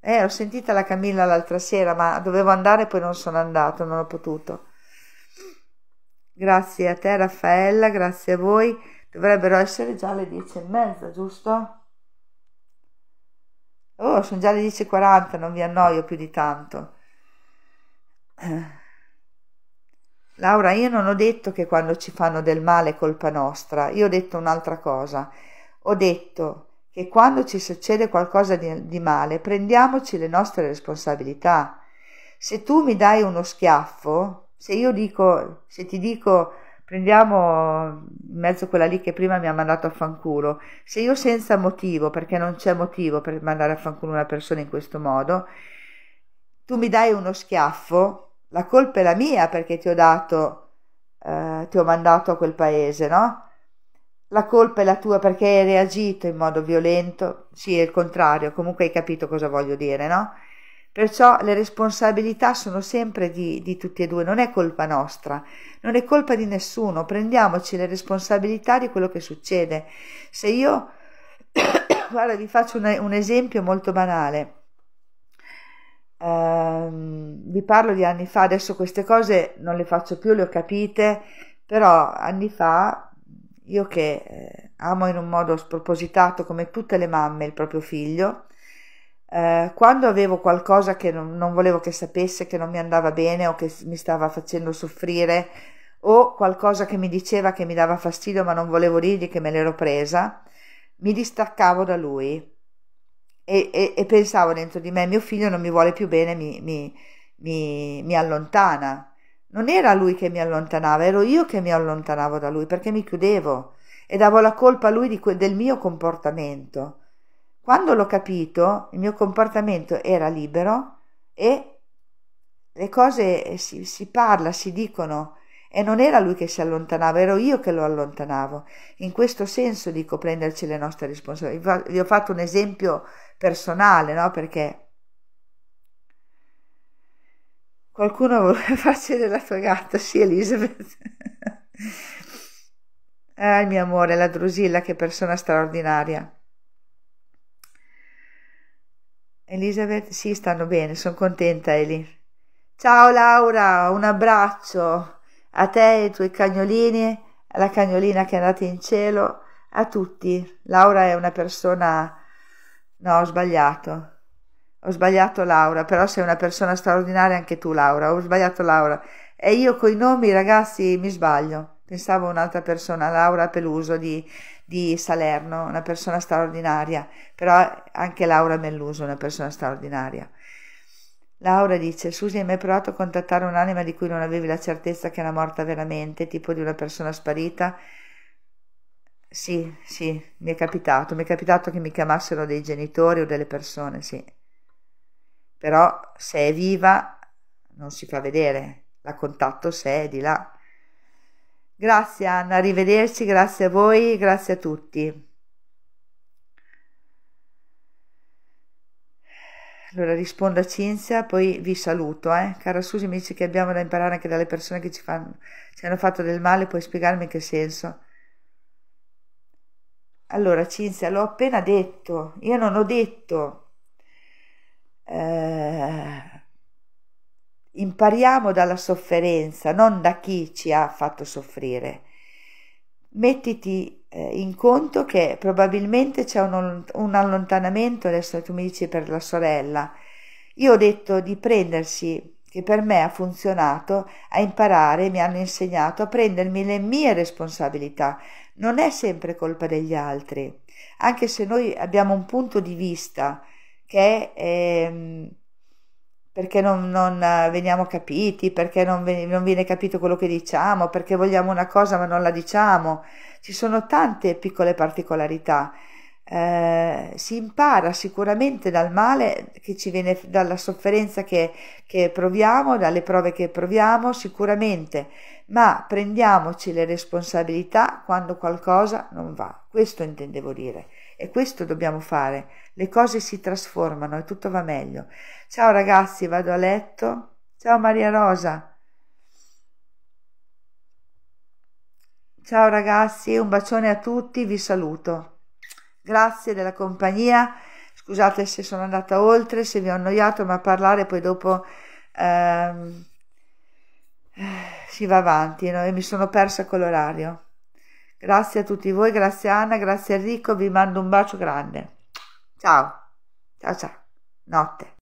Eh, ho sentita la Camilla l'altra sera, ma dovevo andare e poi non sono andato, non ho potuto. Grazie a te Raffaella, grazie a voi. Dovrebbero essere già le 10 e mezza, giusto? Oh, sono già le 10.40, non vi annoio più di tanto. Laura, io non ho detto che quando ci fanno del male è colpa nostra, io ho detto un'altra cosa. Ho detto che quando ci succede qualcosa di, di male prendiamoci le nostre responsabilità. Se tu mi dai uno schiaffo, se io dico, se ti dico prendiamo in mezzo quella lì che prima mi ha mandato a fanculo, se io senza motivo, perché non c'è motivo per mandare a fanculo una persona in questo modo, tu mi dai uno schiaffo, la colpa è la mia perché ti ho dato, eh, ti ho mandato a quel paese, no? la colpa è la tua perché hai reagito in modo violento, sì, è il contrario, comunque hai capito cosa voglio dire, no? Perciò le responsabilità sono sempre di, di tutti e due, non è colpa nostra, non è colpa di nessuno, prendiamoci le responsabilità di quello che succede. Se io, guarda, vi faccio un, un esempio molto banale, ehm, vi parlo di anni fa, adesso queste cose non le faccio più, le ho capite, però anni fa io che eh, amo in un modo spropositato come tutte le mamme il proprio figlio, eh, quando avevo qualcosa che non, non volevo che sapesse, che non mi andava bene o che mi stava facendo soffrire o qualcosa che mi diceva che mi dava fastidio ma non volevo dirgli che me l'ero presa, mi distaccavo da lui e, e, e, pensavo dentro di me, mio figlio non mi vuole più bene, mi, mi, mi, mi allontana. Non era lui che mi allontanava, ero io che mi allontanavo da lui perché mi chiudevo e davo la colpa a lui que- del mio comportamento. Quando l'ho capito, il mio comportamento era libero e le cose eh, si, si parla, si dicono e non era lui che si allontanava, ero io che lo allontanavo. In questo senso dico prenderci le nostre responsabilità. Vi ho fatto un esempio personale, no? Perché Qualcuno vuole farci della tua gatta? sì Elizabeth. ah, il mio amore, la Drusilla, che persona straordinaria. Elisabeth, sì, stanno bene, sono contenta Eli. Ciao Laura, un abbraccio a te e ai tuoi cagnolini, alla cagnolina che è andata in cielo, a tutti. Laura è una persona... No, ho sbagliato. Ho sbagliato Laura, però sei una persona straordinaria anche tu Laura, ho sbagliato Laura. E io coi nomi ragazzi mi sbaglio. Pensavo un'altra persona, Laura Peluso di, di Salerno, una persona straordinaria, però anche Laura Melluso è una persona straordinaria. Laura dice, Susi hai mai provato a contattare un'anima di cui non avevi la certezza che era morta veramente, tipo di una persona sparita? Sì, sì, mi è capitato, mi è capitato che mi chiamassero dei genitori o delle persone, sì però se è viva non si fa vedere, la contatto se è di là. Grazie Anna, arrivederci, grazie a voi, grazie a tutti. Allora rispondo a Cinzia, poi vi saluto. Eh. Cara Susi mi dice che abbiamo da imparare anche dalle persone che ci, fanno, ci hanno fatto del male, puoi spiegarmi in che senso? Allora Cinzia, l'ho appena detto, io non ho detto eh, impariamo dalla sofferenza, non da chi ci ha fatto soffrire. Mettiti eh, in conto che probabilmente c'è un, un allontanamento, adesso tu mi dici per la sorella, io ho detto di prendersi, che per me ha funzionato, a imparare, mi hanno insegnato a prendermi le mie responsabilità. Non è sempre colpa degli altri, anche se noi abbiamo un punto di vista, perché, eh, perché non, non, eh, veniamo capiti, perché non, non viene capito quello che diciamo, perché vogliamo una cosa ma non la diciamo. Ci sono tante piccole particolarità. Eh, si impara sicuramente dal male che ci viene dalla sofferenza che, che, proviamo, dalle prove che proviamo, sicuramente, ma prendiamoci le responsabilità quando qualcosa non va. Questo intendevo dire. E questo dobbiamo fare. Le cose si trasformano e tutto va meglio. Ciao ragazzi, vado a letto. Ciao Maria Rosa. Ciao ragazzi, un bacione a tutti, vi saluto. Grazie della compagnia. Scusate se sono andata oltre, se vi ho annoiato, ma parlare poi dopo ehm, eh, si va avanti no? mi sono persa con l'orario. Grazie a tutti voi, grazie Anna, grazie Enrico, vi mando un bacio grande. Ciao, ciao ciao, notte.